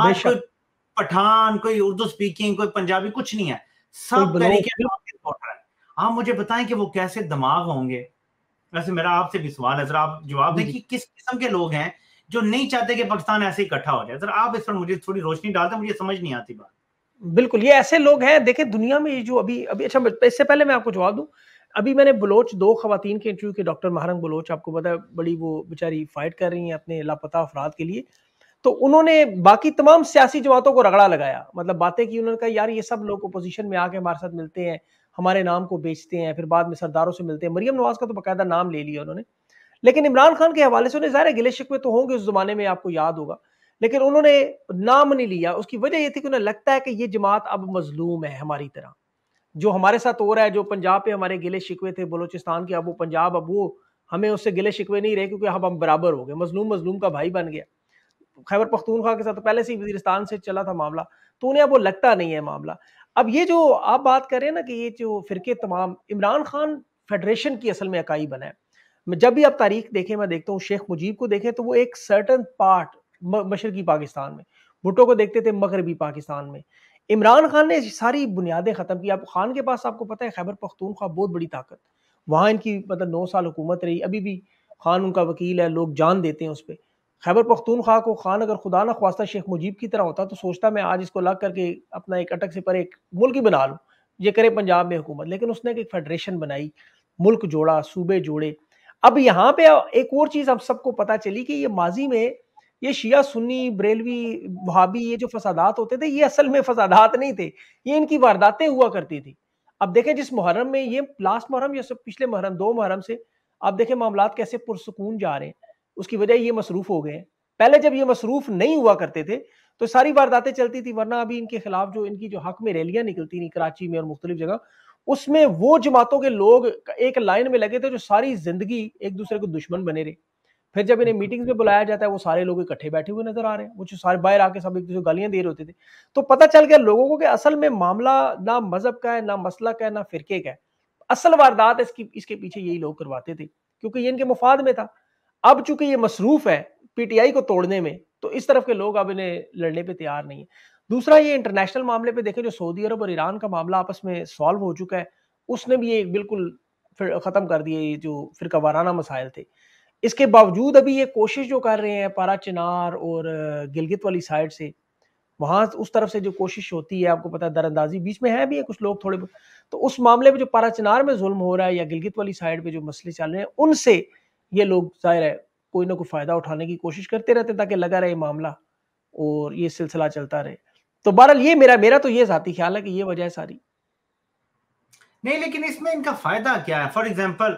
आज कोई पठान कोई उर्दू स्पीकिंग कोई पंजाबी कुछ नहीं है सब तरीके के सपोर्टर है आप मुझे बताएं कि वो कैसे दिमाग होंगे वैसे मेरा आपसे भी सवाल है सर आप जवाब दें कि किस किस्म के लोग हैं जो नहीं चाहते कि पाकिस्तान ऐसे ही इकट्ठा हो जाए सर आप इस पर मुझे थोड़ी रोशनी डालते मुझे समझ नहीं आती बात बिल्कुल ये ऐसे लोग हैं देखें दुनिया में ये जो अभी अभी अच्छा इससे पहले मैं आपको जवाब दूं अभी मैंने बलोच दो खातन के इंटरव्यू के डॉक्टर महारंग बलोच आपको पता है बड़ी वो बेचारी फाइट कर रही हैं अपने लापता अफराद के लिए तो उन्होंने बाकी तमाम सियासी जमातों को रगड़ा लगाया मतलब बातें की उन्होंने कहा यार ये सब लोग अपोजिशन में आके हमारे साथ मिलते हैं हमारे नाम को बेचते हैं फिर बाद में सरदारों से मिलते हैं मरियम नवाज का तो बाकायदा नाम ले लिया उन्होंने लेकिन इमरान खान के हवाले से उन्हें ज़ाहिर गिले शिकवे तो होंगे उस जमाने में आपको याद होगा लेकिन उन्होंने नाम नहीं लिया उसकी वजह यह थी कि उन्हें लगता है कि ये जमात अब मजलूम है हमारी तरह जो हमारे साथ हो रहा है जो पंजाब पे हमारे गिले शिकवे थे बलोचिस्तान के अब वो पंजाब अब वो हमें उससे गिले शिकवे नहीं रहे क्योंकि अब हम बराबर हो गए मजलूम मजलूम का भाई बन गया खैबर पख्तूनख्वा के साथ पहले से ही वजीरस्तान से चला था मामला तो उन्हें अब वो लगता नहीं है मामला अब ये जो आप बात करें ना कि ये जो फिरके तमाम इमरान खान फेडरेशन की असल में अकाई बना है जब भी आप तारीख देखें मैं देखता हूँ शेख मुजीब को देखें तो वो एक सर्टन पार्ट मशरकी पाकिस्तान में भुटो को देखते थे मगरबी पाकिस्तान में इमरान खान ने सारी बुनियादें ख़त्म की अब खान के पास आपको पता है खैबर पख्तूनख्वा बहुत बड़ी ताकत वहाँ इनकी मतलब नौ साल हुकूमत रही अभी भी खान उनका वकील है लोग जान देते हैं उस पर खैबर पख्तूनख्वा को खान अगर खुदा ना ख्वास्ता शेख मुजीब की तरह होता तो सोचता मैं आज इसको लग करके अपना एक अटक से पर एक मुल्क ही बना लूँ ये करे पंजाब में हुकूमत लेकिन उसने एक फेडरेशन बनाई मुल्क जोड़ा सूबे जोड़े अब यहाँ पे एक और चीज़ अब सबको पता चली कि ये माजी में ये शिया सुन्नी बरेलवी वहाबी ये जो फसादात होते थे ये असल में फसादात नहीं थे ये इनकी वारदातें हुआ करती थी अब देखें जिस मुहर्रम में ये लास्ट मुहर्रम या सब पिछले मुहर्रम दो मुहर्रम से आप देखें मामला कैसे पुरसकून जा रहे हैं उसकी वजह ये मसरूफ़ हो गए हैं पहले जब ये मसरूफ़ नहीं हुआ करते थे तो सारी वारदातें चलती थी वरना अभी इनके खिलाफ जो इनकी जो हक में रैलियां निकलती थी कराची में और मुख्तलिफ जगह उसमें वो जमातों के लोग एक लाइन में लगे थे जो सारी जिंदगी एक दूसरे को दुश्मन बने रहे फिर जब इन्हें मीटिंग्स में बुलाया जाता है वो सारे लोग इकट्ठे बैठे हुए नजर आ रहे हैं वो जो सारे बाहर आके सब एक दूसरे को गालियां दे रहे होते थे तो पता चल गया लोगों को कि असल में मामला ना मजहब का है ना मसला का है ना फिरके का है असल वारदात इसकी इसके पीछे यही लोग करवाते थे क्योंकि ये इनके मुफाद में था अब चूंकि ये मसरूफ है पीटीआई को तोड़ने में तो इस तरफ के लोग अब इन्हें लड़ने पर तैयार नहीं है दूसरा ये इंटरनेशनल मामले पे देखें जो सऊदी अरब और ईरान का मामला आपस में सॉल्व हो चुका है उसने भी ये बिल्कुल फिर ख़त्म कर दिए ये जो फिर वाराना मसाइल थे इसके बावजूद अभी ये कोशिश जो कर रहे हैं पारा चिनार और गिलगित वाली साइड से वहां उस तरफ से जो कोशिश होती है आपको पता है दरअंदाजी बीच में है भी है कुछ लोग थोड़े तो उस मामले में जो पारा चिनार में जुल्म हो रहा है या गिलगित वाली साइड पे जो मसले चल रहे हैं उनसे ये लोग जाहिर है कोई ना कोई फ़ायदा उठाने की कोशिश करते रहते ताकि लगा रहे मामला और ये सिलसिला चलता रहे तो बहरहाल ये मेरा मेरा तो ये जाती ख्याल है कि ये वजह है सारी नहीं लेकिन इसमें इनका फायदा क्या है फॉर एग्जाम्पल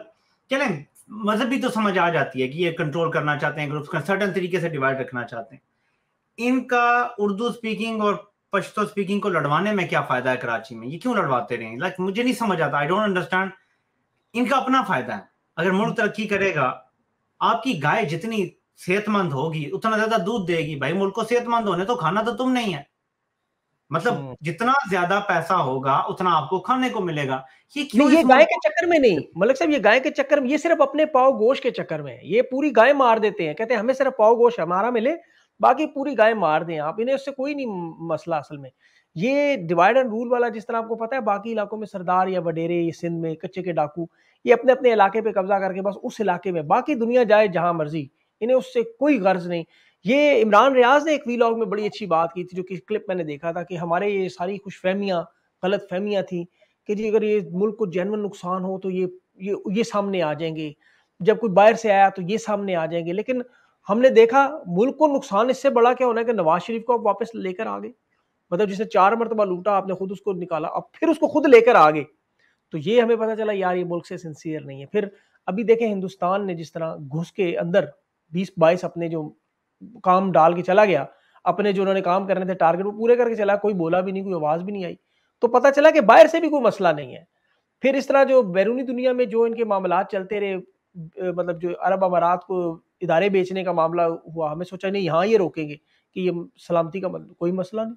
चलें मजहब भी तो समझ आ जाती है कि ये कंट्रोल करना चाहते हैं ग्रुप्स का सर्टन तरीके से डिवाइड रखना चाहते हैं इनका उर्दू स्पीकिंग और पश्तो स्पीकिंग को लड़वाने में क्या फायदा है कराची में ये क्यों लड़वाते रहे लाइक like, मुझे नहीं समझ आता आई डोंट अंडरस्टैंड इनका अपना फायदा है अगर मुल्क तरक्की करेगा आपकी गाय जितनी सेहतमंद होगी उतना ज्यादा दूध देगी भाई मुल्क को सेहतमंद होने तो खाना तो तुम नहीं है मतलब हम्म। जितना ज्यादा पैसा होगा उतना आपको खाने को मिलेगा ये क्यों ये गाय के चक्कर में नहीं मलिक साहब ये गाय के चक्कर में ये सिर्फ अपने पाव गोश के चक्कर में ये पूरी गाय मार देते हैं कहते हैं हमें सिर्फ पाव गोश हमारा मिले बाकी पूरी गाय मार दें आप इन्हें उससे कोई नहीं मसला असल में ये डिवाइड एंड रूल वाला जिस तरह आपको पता है बाकी इलाकों में सरदार या वडेरे या सिंध में कच्चे के डाकू ये अपने अपने इलाके पे कब्जा करके बस उस इलाके में बाकी दुनिया जाए जहां मर्जी इन्हें उससे कोई गर्ज नहीं ये इमरान रियाज ने एक वीलॉग में बड़ी अच्छी बात की थी जो कि क्लिप मैंने देखा था कि हमारे ये सारी खुश फहमियाँ गलत फहमियाँ थी कि जी अगर ये मुल्क को जैनवन नुकसान हो तो ये ये ये सामने आ जाएंगे जब कोई बाहर से आया तो ये सामने आ जाएंगे लेकिन हमने देखा मुल्क को नुकसान इससे बड़ा क्या होना है कि नवाज शरीफ को आप वापस लेकर आ गए मतलब जिसने चार मरतबा लूटा आपने खुद उसको निकाला अब फिर उसको खुद लेकर आ गए तो ये हमें पता चला यार ये मुल्क से सिंसियर नहीं है फिर अभी देखें हिंदुस्तान ने जिस तरह घुस के अंदर बीस बाईस अपने जो काम डाल के चला गया अपने जो उन्होंने काम करने थे टारगेट वो पूरे करके चला कोई बोला भी नहीं कोई आवाज़ भी नहीं आई तो पता चला कि बाहर से भी कोई मसला नहीं है फिर इस तरह जो बैरूनी दुनिया में जो इनके मामला चलते रहे मतलब जो अरब अमारात को इदारे बेचने का मामला हुआ हमें सोचा नहीं यहाँ ये रोकेंगे कि ये सलामती का कोई मसला नहीं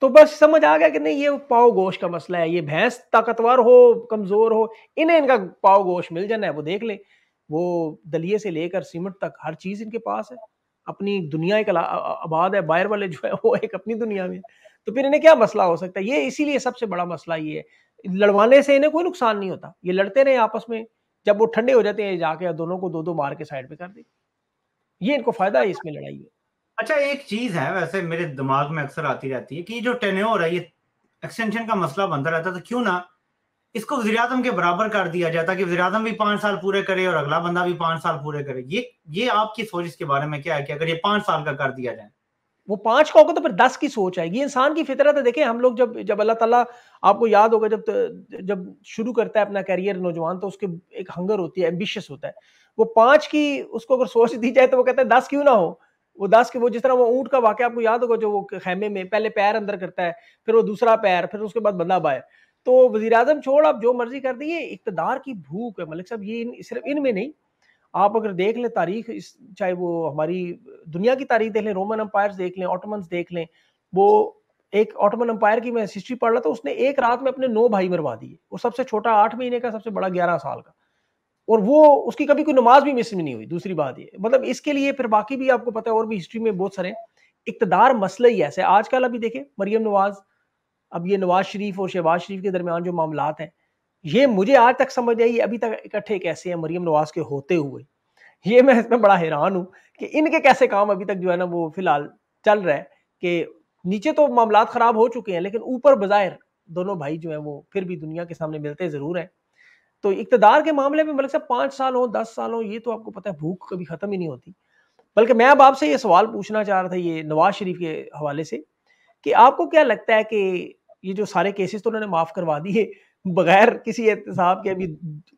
तो बस समझ आ गया कि नहीं ये पाव गोश का मसला है ये भैंस ताकतवर हो कमज़ोर हो इन्हें इनका पाव गोश मिल जाना है वो देख ले वो दलिए से लेकर सीमेंट तक हर चीज़ इनके पास है अपनी दुनिया एक आबाद है बाहर वाले जो है वो एक अपनी दुनिया में तो फिर इन्हें क्या मसला हो सकता है ये इसीलिए सबसे बड़ा मसला ये है लड़वाने से इन्हें कोई नुकसान नहीं होता ये लड़ते रहे आपस में जब वो ठंडे हो जाते हैं जाके दोनों को दो दो मार के साइड पे कर दे ये इनको फायदा है इसमें लड़ाई है अच्छा एक चीज है वैसे मेरे दिमाग में अक्सर आती रहती है कि जो टेन्योर है ये एक्सटेंशन का मसला बनता रहता था तो क्यों ना इसको वजी के बराबर कर दिया जाए ताकि वजी भी पांच साल पूरे करे और अगला बंदा भी पांच साल पूरे करे ये ये आपकी सोच इसके बारे में क्या है कि अगर ये पांच साल का कर दिया जाए वो पांच का होगा तो फिर दस की सोच आएगी इंसान की फितरत है देखें हम लोग जब जब अल्लाह ताला आपको याद होगा जब जब शुरू करता है अपना करियर नौजवान तो उसके एक हंगर होती है एम्बिशियस होता है वो पांच की उसको अगर सोच दी जाए तो वो कहता है दस क्यों ना हो वो दस के वो जिस तरह वो ऊँट का वाक्य आपको याद होगा जो वो खेमे में पहले पैर अंदर करता है फिर वो दूसरा पैर फिर उसके बाद बंदा बाहर तो वजी अजम छोड़ आप जो मर्जी कर दिए इकतदार की भूख है मलिक साहब ये इन, सिर्फ इनमें नहीं आप अगर देख लें तारीख इस चाहे वो हमारी दुनिया की तारीख देख लें रोमन अम्पायर देख लें ऑटोम देख लें वो एक ऑटोमन अम्पायर की मैं हिस्ट्री पढ़ रहा था उसने एक रात में अपने नौ भाई मरवा दिए और सबसे छोटा आठ महीने का सबसे बड़ा ग्यारह साल का और वो उसकी कभी कोई नमाज भी मिस नहीं हुई दूसरी बात ये मतलब इसके लिए फिर बाकी भी आपको पता है और भी हिस्ट्री में बहुत सारे इकतदार मसले ही ऐसे आजकल अभी देखें मरियम नवाज़ अब ये नवाज शरीफ और शहबाज शरीफ के दरमियान जो मामला हैं ये मुझे आज तक समझ आई अभी तक इकट्ठे कैसे हैं मरीम नवाज के होते हुए ये मैं इसमें बड़ा हैरान हूँ कि इनके कैसे काम अभी तक जो है ना वो फिलहाल चल रहा है कि नीचे तो मामला ख़राब हो चुके हैं लेकिन ऊपर बाजायर दोनों भाई जो है वो फिर भी दुनिया के सामने मिलते ज़रूर हैं तो इकतदार के मामले में मतलब पाँच साल हो दस साल हो ये तो आपको पता है भूख कभी ख़त्म ही नहीं होती बल्कि मैं अब आपसे ये सवाल पूछना चाह रहा था ये नवाज शरीफ के हवाले से कि आपको क्या लगता है कि ये जो सारे केसेस तो उन्होंने माफ करवा दिए बगैर किसी एहतसाब के अभी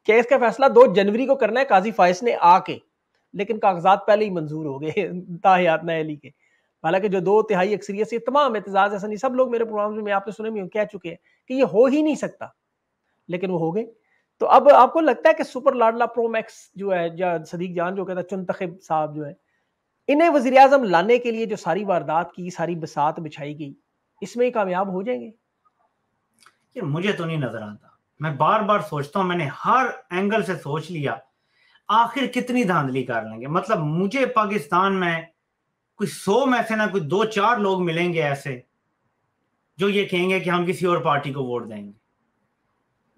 केस का फैसला दो जनवरी को करना है काजी फाइस ने आके लेकिन कागजात पहले ही मंजूर हो गए ताहयात नली के हालांकि जो दो तिहाई अक्सरियत से तमाम एतजाज ऐसा नहीं सब लोग मेरे प्रोग्राम में आपने सुने में कह चुके हैं कि ये हो ही नहीं सकता लेकिन वो हो गए तो अब आपको लगता है कि सुपर लाडला प्रोमैक्स जो है या सदीक जान जो कहता है चुनतखब साहब जो है इन्हें वजीर अजम लाने के लिए जो सारी वारदात की सारी बसात बिछाई गई इसमें कामयाब हो जाएंगे ये मुझे तो नहीं नजर आता मैं बार बार सोचता हूँ मैंने हर एंगल से सोच लिया आखिर कितनी धांधली कर लेंगे मतलब मुझे पाकिस्तान में कोई सौ में से ना कोई दो चार लोग मिलेंगे ऐसे जो ये कहेंगे कि हम किसी और पार्टी को वोट देंगे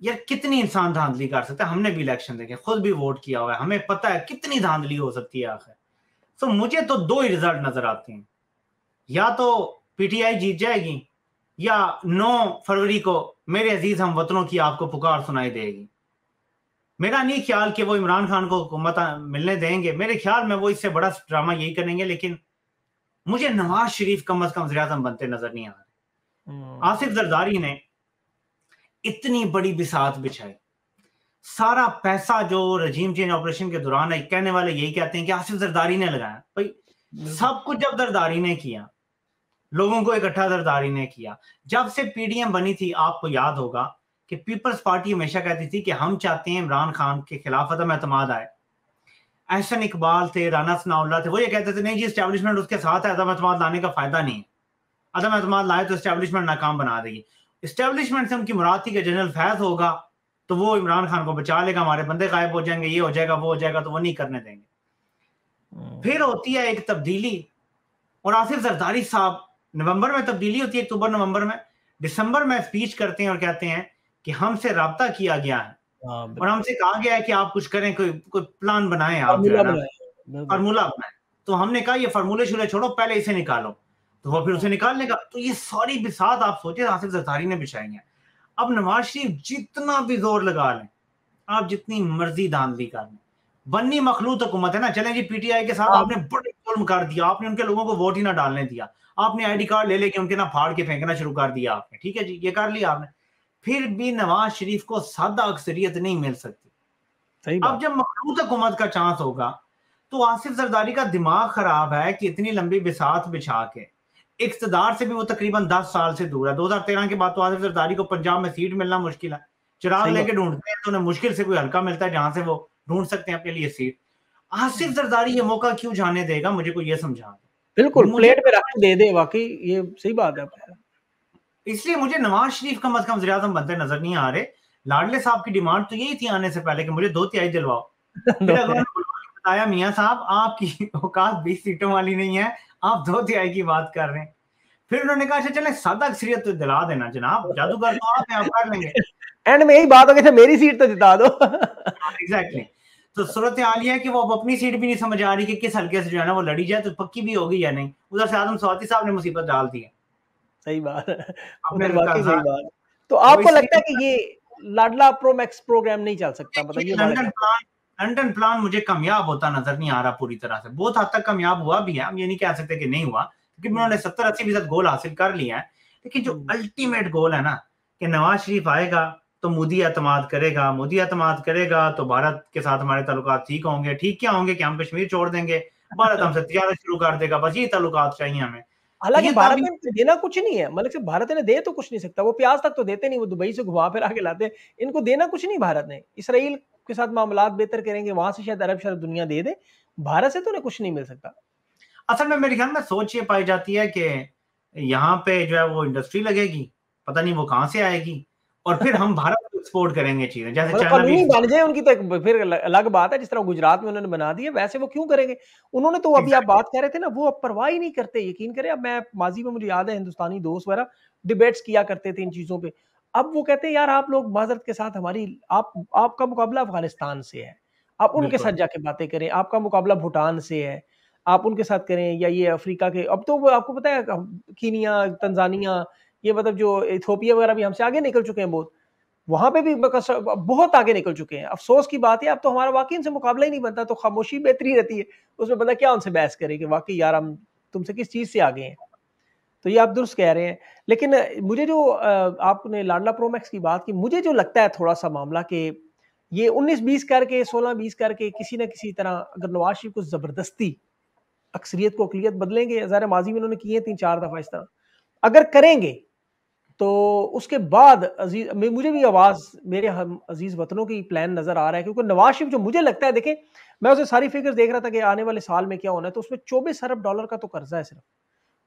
यार कितनी इंसान धांधली कर सकते हैं हमने भी इलेक्शन देखे खुद भी वोट किया हुआ है हमें पता है कितनी धांधली हो सकती है आखिर सो so, मुझे तो दो ही रिजल्ट नजर आते हैं या तो पीटीआई जीत जाएगी या 9 फरवरी को मेरे अजीज हम वतनों की आपको पुकार सुनाई देगी मेरा नहीं ख्याल कि वो इमरान खान को हुकूमत मिलने देंगे मेरे ख्याल में वो इससे बड़ा ड्रामा यही करेंगे लेकिन मुझे नवाज शरीफ कम अज कम ज्यादा बनते नजर नहीं आ रहे हम्म। आसिफ जरदारी ने इतनी बड़ी बिसात बिछाई सारा पैसा जो रजीम चेंज ऑपरेशन के दौरान है कहने वाले यही कहते हैं कि आसिफ जरदारी ने लगाया भाई सब कुछ जब जरदारी ने किया लोगों को इकट्ठा जरदारी ने किया जब से पीडीएम बनी थी आपको याद होगा कि पीपल्स पार्टी हमेशा कहती थी कि हम चाहते हैं इमरान खान के खिलाफ अदम एतम आए अहसन इकबाल थे राना सनाउल्ला थे वो ये कहते थे नहीं जी स्टैब्लिशमेंट उसके साथ है अदम एतम लाने का फायदा नहीं अदम एतम लाए तो स्टैब्लिशमेंट नाकाम बना देगी स्टैब्लिशमेंट से उनकी मुराद थी कि जनरल फैज होगा तो वो इमरान खान को बचा लेगा हमारे बंदे गायब हो जाएंगे ये हो जाएगा वो हो जाएगा तो वो नहीं करने देंगे हम्म। फिर होती है एक तब्दीली और आसिफ जरदारी साहब नवंबर में तब्दीली होती है अक्टूबर नवंबर में दिसंबर में स्पीच करते हैं और कहते हैं कि हमसे रबता किया गया है हाँ, और हमसे कहा गया है कि आप कुछ करें कोई कोई प्लान बनाए आप फार्मूला बनाए तो हमने कहा ये फार्मूले शुरू छोड़ो पहले इसे निकालो तो वो फिर उसे निकाल लेगा तो ये सारी बिसात आप सोचे आसिफ जरदारी ने बिछाई है अब नवाज शरीफ जितना भी जोर लगा लें आप जितनी मर्जी दानवी कर लें बन्नी मखलूत हुकूमत है ना चले जी पीटीआई के साथ हाँ। आपने बड़े जुल्म कर दिया आपने उनके लोगों को वोट ही ना डालने दिया आपने आईडी कार्ड ले लेके उनके ना फाड़ के फेंकना शुरू कर दिया आपने ठीक है जी ये कर लिया आपने फिर भी नवाज शरीफ को सादा अक्सरियत नहीं मिल सकती सही अब जब मखलूत हुकूमत का चांस होगा तो आसिफ जरदारी का दिमाग खराब है कि इतनी लंबी बिसात बिछा के इकतदार से भी वो तकरीबन दस साल से दूर है दो हजार तेरह के बाद तो आसिफ जरदारी को पंजाब में सीट मिलना मुश्किल है चिराग लेके ढूंढते हैं तो उन्हें मुश्किल से कोई हल्का मिलता है जहां से वो ढूंढ सकते हैं अपने लिए सीट आसिफ जरदारी ये मौका क्यों जाने देगा मुझे को ये समझा बिल्कुल प्लेट पे रख दे दे वाकई ये सही बात है इसलिए मुझे नवाज शरीफ कम अज कम जरियाजम बनते नजर नहीं आ रहे लाडले साहब की डिमांड तो यही थी आने से पहले कि मुझे दो तिहाई दिलवाओ बताया मियाँ साहब आपकी औकात बीस सीटों वाली नहीं है आप दो तिहाई की बात कर रहे हैं फिर उन्होंने कहा अच्छा चले सादा अक्सरियत तो दिला देना जनाब जादूगर तो आप आप कर लेंगे एंड में यही बात हो गई थी अच्छा मेरी सीट तो जिता दो एग्जैक्टली हाँ, तो सूरत हाल यह है कि वो अब अपनी सीट भी नहीं समझ आ रही कि किस हल्के से जो है ना वो लड़ी जाए तो पक्की भी होगी या नहीं उधर से आदम स्वाति साहब ने मुसीबत डाल दी है सही बात है बाकी सही बात तो आपको लगता है कि ये लाडला प्रो मैक्स प्रोग्राम नहीं चल सकता मतलब ये लंदन प्लान हंटन प्लान मुझे कामयाब होता नजर नहीं आ रहा पूरी तरह से बहुत हद तक कामयाब हुआ भी है हम ये नहीं कह सकते कि नहीं हुआ क्योंकि उन्होंने हम्म। सत्तर अस्सी फीसद गोल हासिल कर लिया है लेकिन जो अल्टीमेट हम्म। गोल है ना कि नवाज शरीफ आएगा तो मोदी अतमाद करेगा मोदी अतमाद करेगा तो भारत के साथ हमारे तल्लु ठीक होंगे ठीक क्या होंगे कि हम कश्मीर छोड़ देंगे भारत हमसे तजारत शुरू कर देगा बस ये तल्लुक चाहिए हमें हालांकि भारत ने तो देना कुछ नहीं है मतलब सिर्फ भारत ने दे तो कुछ नहीं सकता वो प्याज तक तो देते नहीं वो दुबई से घुमा फिर आके लाते इनको देना कुछ नहीं भारत ने इसराइल के साथ मामला बेहतर करेंगे वहां से शायद अरब शरब दुनिया दे दे भारत से तो उन्हें कुछ नहीं मिल सकता असल में मेरे ख्याल में सोच ये पाई जाती है कि यहाँ पे जो है वो इंडस्ट्री लगेगी पता नहीं वो कहाँ से आएगी और फिर हम भारत एक्सपोर्ट करेंगे चीजें जैसे चाइना मतलब भी बन जाए उनकी तो एक फिर अलग बात है जिस तरह गुजरात में उन्होंने बना दिया वैसे वो क्यों करेंगे उन्होंने तो अभी आप बात कह रहे थे ना वो अब परवाह ही नहीं करते यकीन करें अब मैं माजी में मुझे याद है हिंदुस्तानी दोस्त वगैरह डिबेट्स किया करते थे इन चीजों पर अब वो कहते हैं यार आप लोग माजरत के साथ हमारी आप आपका मुकाबला अफगानिस्तान से है आप उनके साथ जाके बातें करें आपका मुकाबला भूटान से है आप उनके साथ करें या ये अफ्रीका के अब तो वो आपको पता है कीनिया तंजानिया ये मतलब जो इथोपिया वगैरह भी हमसे आगे निकल चुके हैं बहुत वहां पे भी बहुत आगे निकल चुके हैं अफसोस की बात है अब तो हमारा वाकई इनसे मुकाबला ही नहीं बनता तो खामोशी बेहतरी रहती है उसमें बता क्या उनसे बहस करे कि वाकई यार हम तुमसे किस चीज़ से आगे हैं तो ये आप दुरुस्त कह रहे हैं लेकिन मुझे जो आपने लाडला प्रोमैक्स की बात की मुझे जो लगता है थोड़ा सा मामला कि ये 19-20 करके 16-20 करके किसी ना किसी तरह अगर नवाज शरीफ को ज़बरदस्ती अक्सरियत को अकलीत बदलेंगे ज़ाहिर माजी में उन्होंने किए तीन चार दफ़ा इस तरह अगर करेंगे तो उसके बाद अजीज मुझे भी आवाज़ मेरे हम अजीज़ वतनों की प्लान नज़र आ रहा है क्योंकि नवाज शरीफ जो मुझे लगता है देखें मैं उसे सारी फिगर्स देख रहा था कि आने वाले साल में क्या होना है तो उसमें चौबीस अरब डॉलर का तो कर्जा है सिर्फ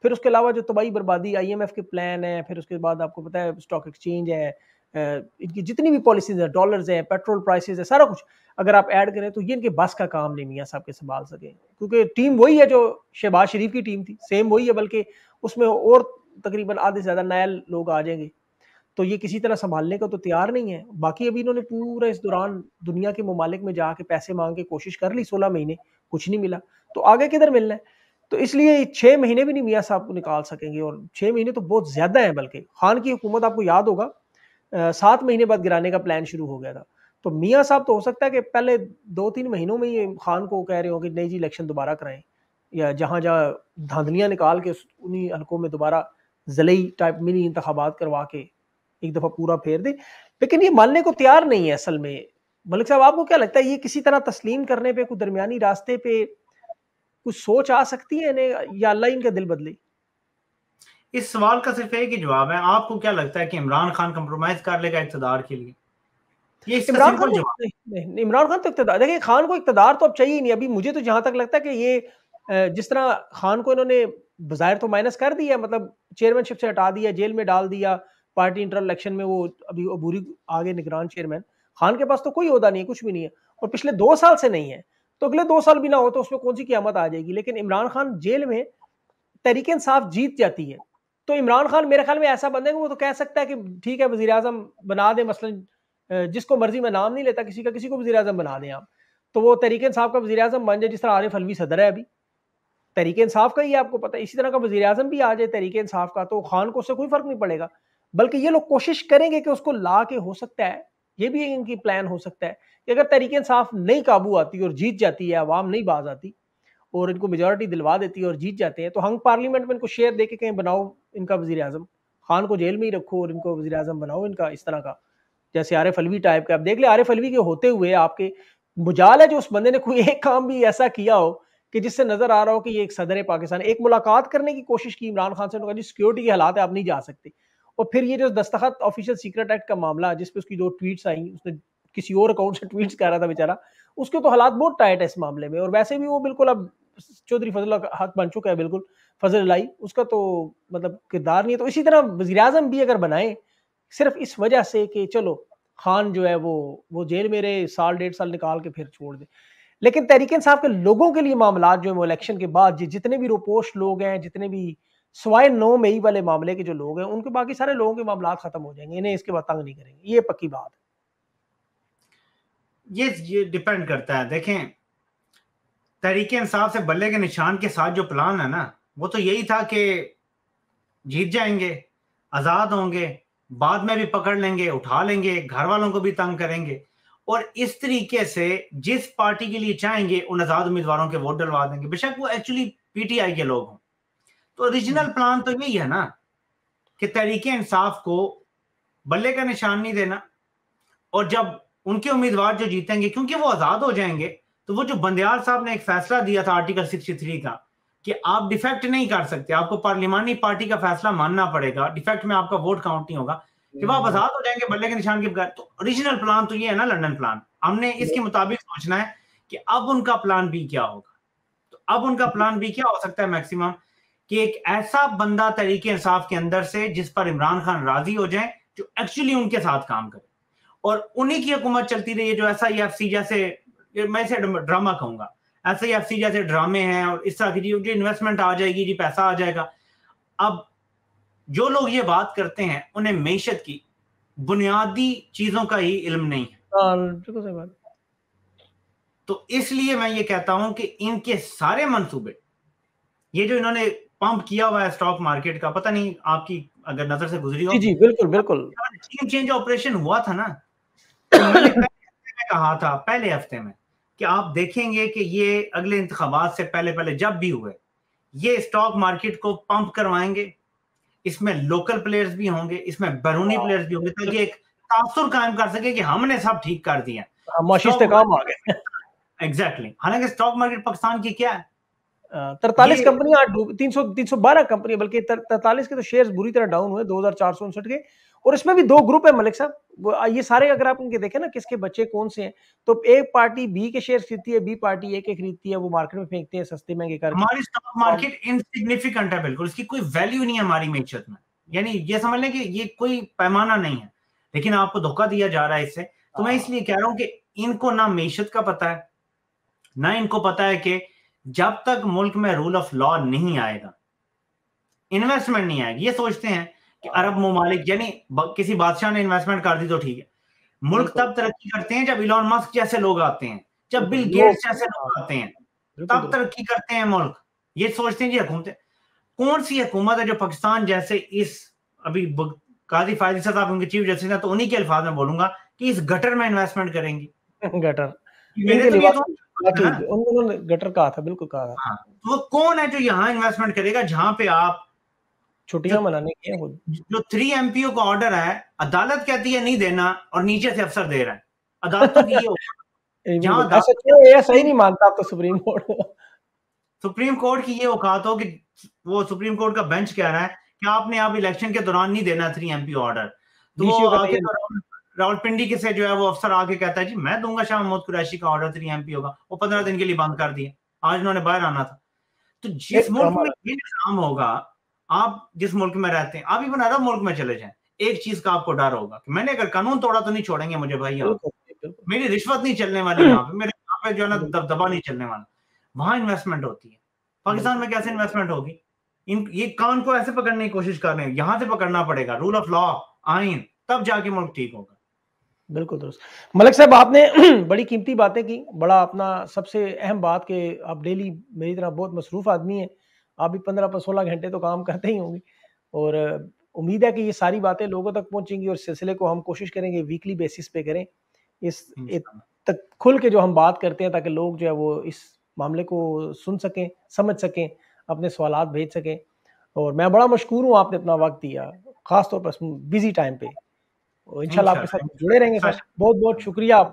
फिर उसके अलावा जो तबाही बर्बादी आईएमएफ के प्लान है फिर उसके बाद आपको पता है स्टॉक एक्सचेंज है इनकी जितनी भी पॉलिसीज है डॉलर्स है पेट्रोल प्राइसेस है सारा कुछ अगर आप ऐड करें तो ये इनके बस का काम नहीं मियाँ साहब के संभाल सके क्योंकि टीम वही है जो शहबाज शरीफ की टीम थी सेम वही है बल्कि उसमें और तकरीबन आधे से ज़्यादा नायल लोग आ जाएंगे तो ये किसी तरह संभालने का तो तैयार नहीं है बाकी अभी इन्होंने पूरा इस दौरान दुनिया के ममालिक में जाके पैसे मांग के कोशिश कर ली सोलह महीने कुछ नहीं मिला तो आगे किधर मिलना है तो इसलिए छः महीने भी नहीं मियाँ साहब को निकाल सकेंगे और छः महीने तो बहुत ज़्यादा है बल्कि खान की हुकूमत आपको याद होगा सात महीने बाद गिराने का प्लान शुरू हो गया था तो मियाँ साहब तो हो सकता है कि पहले दो तीन महीनों में ही खान को कह रहे हो कि नहीं जी इलेक्शन दोबारा कराएं या जहाँ जहाँ धांधलियाँ निकाल के उन्हीं हलकों में दोबारा जलई टाइप मिनी इंतबात करवा के एक दफ़ा पूरा फेर दे लेकिन ये मानने को तैयार नहीं है असल में मलिक साहब आपको क्या लगता है ये किसी तरह तस्लीम करने पे कोई दरमियानी रास्ते पे कुछ सोच आ सकती है इन्हें या अल्लाह इनका दिल बदले इस सवाल का सिर्फ एक ही जवाब है आपको क्या लगता है कि इमरान खान कंप्रोमाइज कर लेगा इकतदार के लिए इमरान खान इमरान खान तो इकतदार देखिए खान को इकतदार तो अब चाहिए नहीं अभी मुझे तो जहां तक लगता है कि ये जिस तरह खान को इन्होंने बाजायर तो माइनस कर दिया मतलब चेयरमैनशिप से हटा दिया जेल में डाल दिया पार्टी इंटर इलेक्शन में वो अभी अबूरी आगे निगरान चेयरमैन खान के पास तो कोई अहदा नहीं है कुछ भी नहीं है और पिछले दो साल से नहीं है तो अगले दो साल भी ना हो तो उसमें कौन सी क्यामत आ जाएगी लेकिन इमरान खान जेल में तरीके इंसाफ जीत जाती है तो इमरान खान मेरे ख्याल में ऐसा बंदे वो तो कह सकता है कि ठीक है वजी अजम बना दें मसलन जिसको मर्जी में नाम नहीं लेता किसी का किसी को वजी अजम बना दें आप तो वो तरीके इंसाफ का वजी अजम बन जाए जिस तरह आरिफ अलवी सदर है अभी तरीके इंसाफ का ही आपको पता है इसी तरह का वजी अजम भी आ जाए तरीके इंसाफ का तो खान को उससे कोई फर्क नहीं पड़ेगा बल्कि ये लोग कोशिश करेंगे कि उसको ला के हो सकता है ये भी इनकी प्लान हो सकता है कि अगर तरीके इंसाफ नहीं काबू आती और जीत जाती है आवाम नहीं बाज आती और इनको मेजोरिटी दिलवा देती है और जीत जाते हैं तो हम पार्लियामेंट में इनको शेयर दे के कहीं बनाओ इनका वजी अजम खान को जेल में ही रखो और इनको वजी अजम बनाओ इनका इस तरह का जैसे एफ अलवी टाइप का आप देख ले एफ अलवी के होते हुए आपके मुजाल है जो उस बंदे ने कोई एक काम भी ऐसा किया हो कि जिससे नजर आ रहा हो कि ये एक सदर है पाकिस्तान एक मुलाकात करने की कोशिश की इमरान खान से उन्होंने कहा सिक्योरिटी के हालात है आप नहीं जा सकते और फिर ये जो दस्तखत ऑफिशियल सीक्रेट एक्ट का मामला जिसपे उसकी जो ट्वीट्स आई उसने किसी और अकाउंट से ट्वीट कर रहा था बेचारा उसके तो हालात बहुत टाइट है इस मामले में और वैसे भी वो बिल्कुल अब चौधरी फजल हक बन चुका है बिल्कुल फजल लाई उसका तो मतलब किरदार नहीं है तो इसी तरह वजी अजम भी अगर बनाए सिर्फ इस वजह से कि चलो खान जो है वो वो जेल में रहे साल डेढ़ साल निकाल के फिर छोड़ दे लेकिन तहरीक साहब के लोगों के लिए मामला जो है वो इलेक्शन के बाद जितने भी रोपोश लोग हैं जितने भी सवाए नौ मई वाले मामले के जो लोग हैं उनके बाकी सारे लोगों के मामला खत्म हो जाएंगे इन्हें इसके बाद तंग नहीं करेंगे ये पक्की बात ये ये डिपेंड करता है देखें तरीके इंसाफ से बल्ले के निशान के साथ जो प्लान है ना वो तो यही था कि जीत जाएंगे आज़ाद होंगे बाद में भी पकड़ लेंगे उठा लेंगे घर वालों को भी तंग करेंगे और इस तरीके से जिस पार्टी के लिए चाहेंगे उन आज़ाद उम्मीदवारों के वोट डलवा देंगे बेशक वो एक्चुअली पीटीआई के लोग हों तो ओरिजिनल प्लान हम्म। तो यही है ना कि तहरीक इंसाफ को बल्ले का निशान नहीं देना और जब उनके उम्मीदवार जो जीतेंगे क्योंकि वो आज़ाद हो जाएंगे तो वो जो बंदयाल साहब ने एक फैसला दिया था आर्टिकल 63 का कि आप डिफेक्ट नहीं कर सकते आपको पार्लियामानी पार्टी का फैसला मानना पड़ेगा डिफेक्ट में आपका वोट काउंट नहीं होगा कि वो आप हम्म। आज़ाद हो जाएंगे बल्ले के निशान के बगैर तो ओरिजिनल प्लान तो ये है ना लंडन प्लान हमने हम्म। इसके मुताबिक सोचना है कि अब उनका प्लान बी क्या होगा तो अब उनका प्लान बी क्या हो सकता है मैक्सिमम कि एक ऐसा बंदा तरीके इंसाफ के अंदर से जिस पर इमरान खान राजी हो जाए जो एक्चुअली उनके साथ काम करे और उन्हीं की हुकूमत चलती रही है जो ऐसा एफ जैसे मैं इसे ड्रामा कहूंगा ऐसे एफ जैसे ड्रामे हैं और इस तरह की जी इन्वेस्टमेंट आ जाएगी जी पैसा आ जाएगा अब जो लोग ये बात करते हैं उन्हें मीशत की बुनियादी चीजों का ही इल्म नहीं है हाँ, तो इसलिए मैं ये कहता हूं कि इनके सारे मंसूबे ये जो इन्होंने पंप किया हुआ है स्टॉक मार्केट का पता नहीं आपकी अगर नजर से गुजरी हो जी जी बिल्कुल बिल्कुल चेंज ऑपरेशन हुआ था ना तो मैंने कहा था पहले हफ्ते में कि आप देखेंगे कि ये अगले इंतबात से पहले पहले जब भी हुए ये स्टॉक मार्केट को पंप करवाएंगे इसमें लोकल प्लेयर्स भी होंगे इसमें बैरूनी प्लेयर्स हाँ। भी होंगे ताकि एक तासुर कायम कर सके कि हमने सब ठीक कर दिया हाँ, काम आ गए एग्जैक्टली हालांकि स्टॉक मार्केट पाकिस्तान की क्या है तरतालीस कंपनियां डूब तीन सौ तीन सौ बारह कंपनियां बल्कि तरतालीस के तो शेयर बुरी तरह डाउन हुए दो हजार चार सौ उनसठ के और इसमें भी दो ग्रुप है मलिक साहब ये सारे अगर आप उनके देखें ना किसके बच्चे कौन से हैं तो एक पार्टी बी के शेयर खरीदती है बी पार्टी ए के खरीदती है वो मार्केट में फेंकते हैं सस्ते महंगे कर हमारी स्टॉक मार्केट इनसिग्निफिकेंट है बिल्कुल इसकी कोई वैल्यू नहीं है हमारी मीशत में यानी ये समझ लें कि ये कोई पैमाना नहीं है लेकिन आपको धोखा दिया जा रहा है इससे तो मैं हाँ। इसलिए कह रहा हूँ कि इनको ना मीशत का पता है ना इनको पता है कि जब तक मुल्क में रूल ऑफ लॉ नहीं आएगा इन्वेस्टमेंट नहीं आएगी ये सोचते हैं कि हाँ। अरब ममालिक यानी किसी बादशाह ने इन्वेस्टमेंट कर दी तो ठीक है मुल्क तब तरक्की करते हैं जब इलॉन मस्क जैसे लोग आते हैं जब बिल गेट्स जैसे लोग हाँ। आते हैं तब तरक्की करते हैं मुल्क ये सोचते हैं जी हुकूमत कौन सी हुकूमत है जो पाकिस्तान जैसे इस अभी काजी फायदी साहब उनके चीफ जस्टिस हैं तो उन्हीं के अल्फाज में बोलूंगा कि इस गटर में इन्वेस्टमेंट करेंगी गटर मेरे तो हाँ। उन्होंने गटर कहा था बिल्कुल कहा था हाँ। तो वो कौन है जो यहाँ इन्वेस्टमेंट करेगा जहाँ पे आप छुट्टियां मनाने की है खुद जो थ्री एमपीओ का ऑर्डर है अदालत कहती है नहीं देना और नीचे से अफसर दे रहा है अदालत तो ये सही नहीं मानता आप तो सुप्रीम कोर्ट सुप्रीम कोर्ट की ये औकात हो कि वो सुप्रीम कोर्ट का बेंच कह रहा है कि आपने आप इलेक्शन के दौरान नहीं देना थ्री एमपीओ ऑर्डर तो रावलपिंडी के से जो है वो अफसर आके कहता है जी मैं दूंगा शाह महमूद कुरैशी का ऑर्डर थ्री एमपी होगा वो पंद्रह दिन के लिए बंद कर दिया आज उन्होंने बाहर आना था तो जिस मुल्क में ये निजाम होगा आप जिस मुल्क में रहते हैं आप इवन अरब मुल्क में चले जाए एक चीज का आपको डर होगा कि मैंने अगर कानून तोड़ा तो नहीं छोड़ेंगे मुझे भाई आप मेरी रिश्वत नहीं चलने वाली यहाँ पे मेरे यहाँ पे जो है ना दबदबा नहीं चलने वाला वहां इन्वेस्टमेंट होती है पाकिस्तान में कैसे इन्वेस्टमेंट होगी इन ये कान को ऐसे पकड़ने की कोशिश कर रहे हैं यहां से पकड़ना पड़ेगा रूल ऑफ लॉ आइन तब जाके मुल्क ठीक होगा बिल्कुल दुरुस्त मलिक साहब आपने बड़ी कीमती बातें की बड़ा अपना सबसे अहम बात कि आप डेली मेरी तरह बहुत मसरूफ़ आदमी है आप भी पंद्रह पर सोलह घंटे तो काम करते ही होंगे और उम्मीद है कि ये सारी बातें लोगों तक पहुंचेंगी और सिलसिले को हम कोशिश करेंगे वीकली बेसिस पे करें इस तक खुल के जो हम बात करते हैं ताकि लोग जो है वो इस मामले को सुन सकें समझ सकें अपने सवाल भेज सकें और मैं बड़ा मशहूर हूँ आपने अपना वक्त दिया ख़ासतौर पर बिज़ी टाइम पे इंशाल्लाह आपके साथ जुड़े रहेंगे सर बहुत बहुत शुक्रिया आपका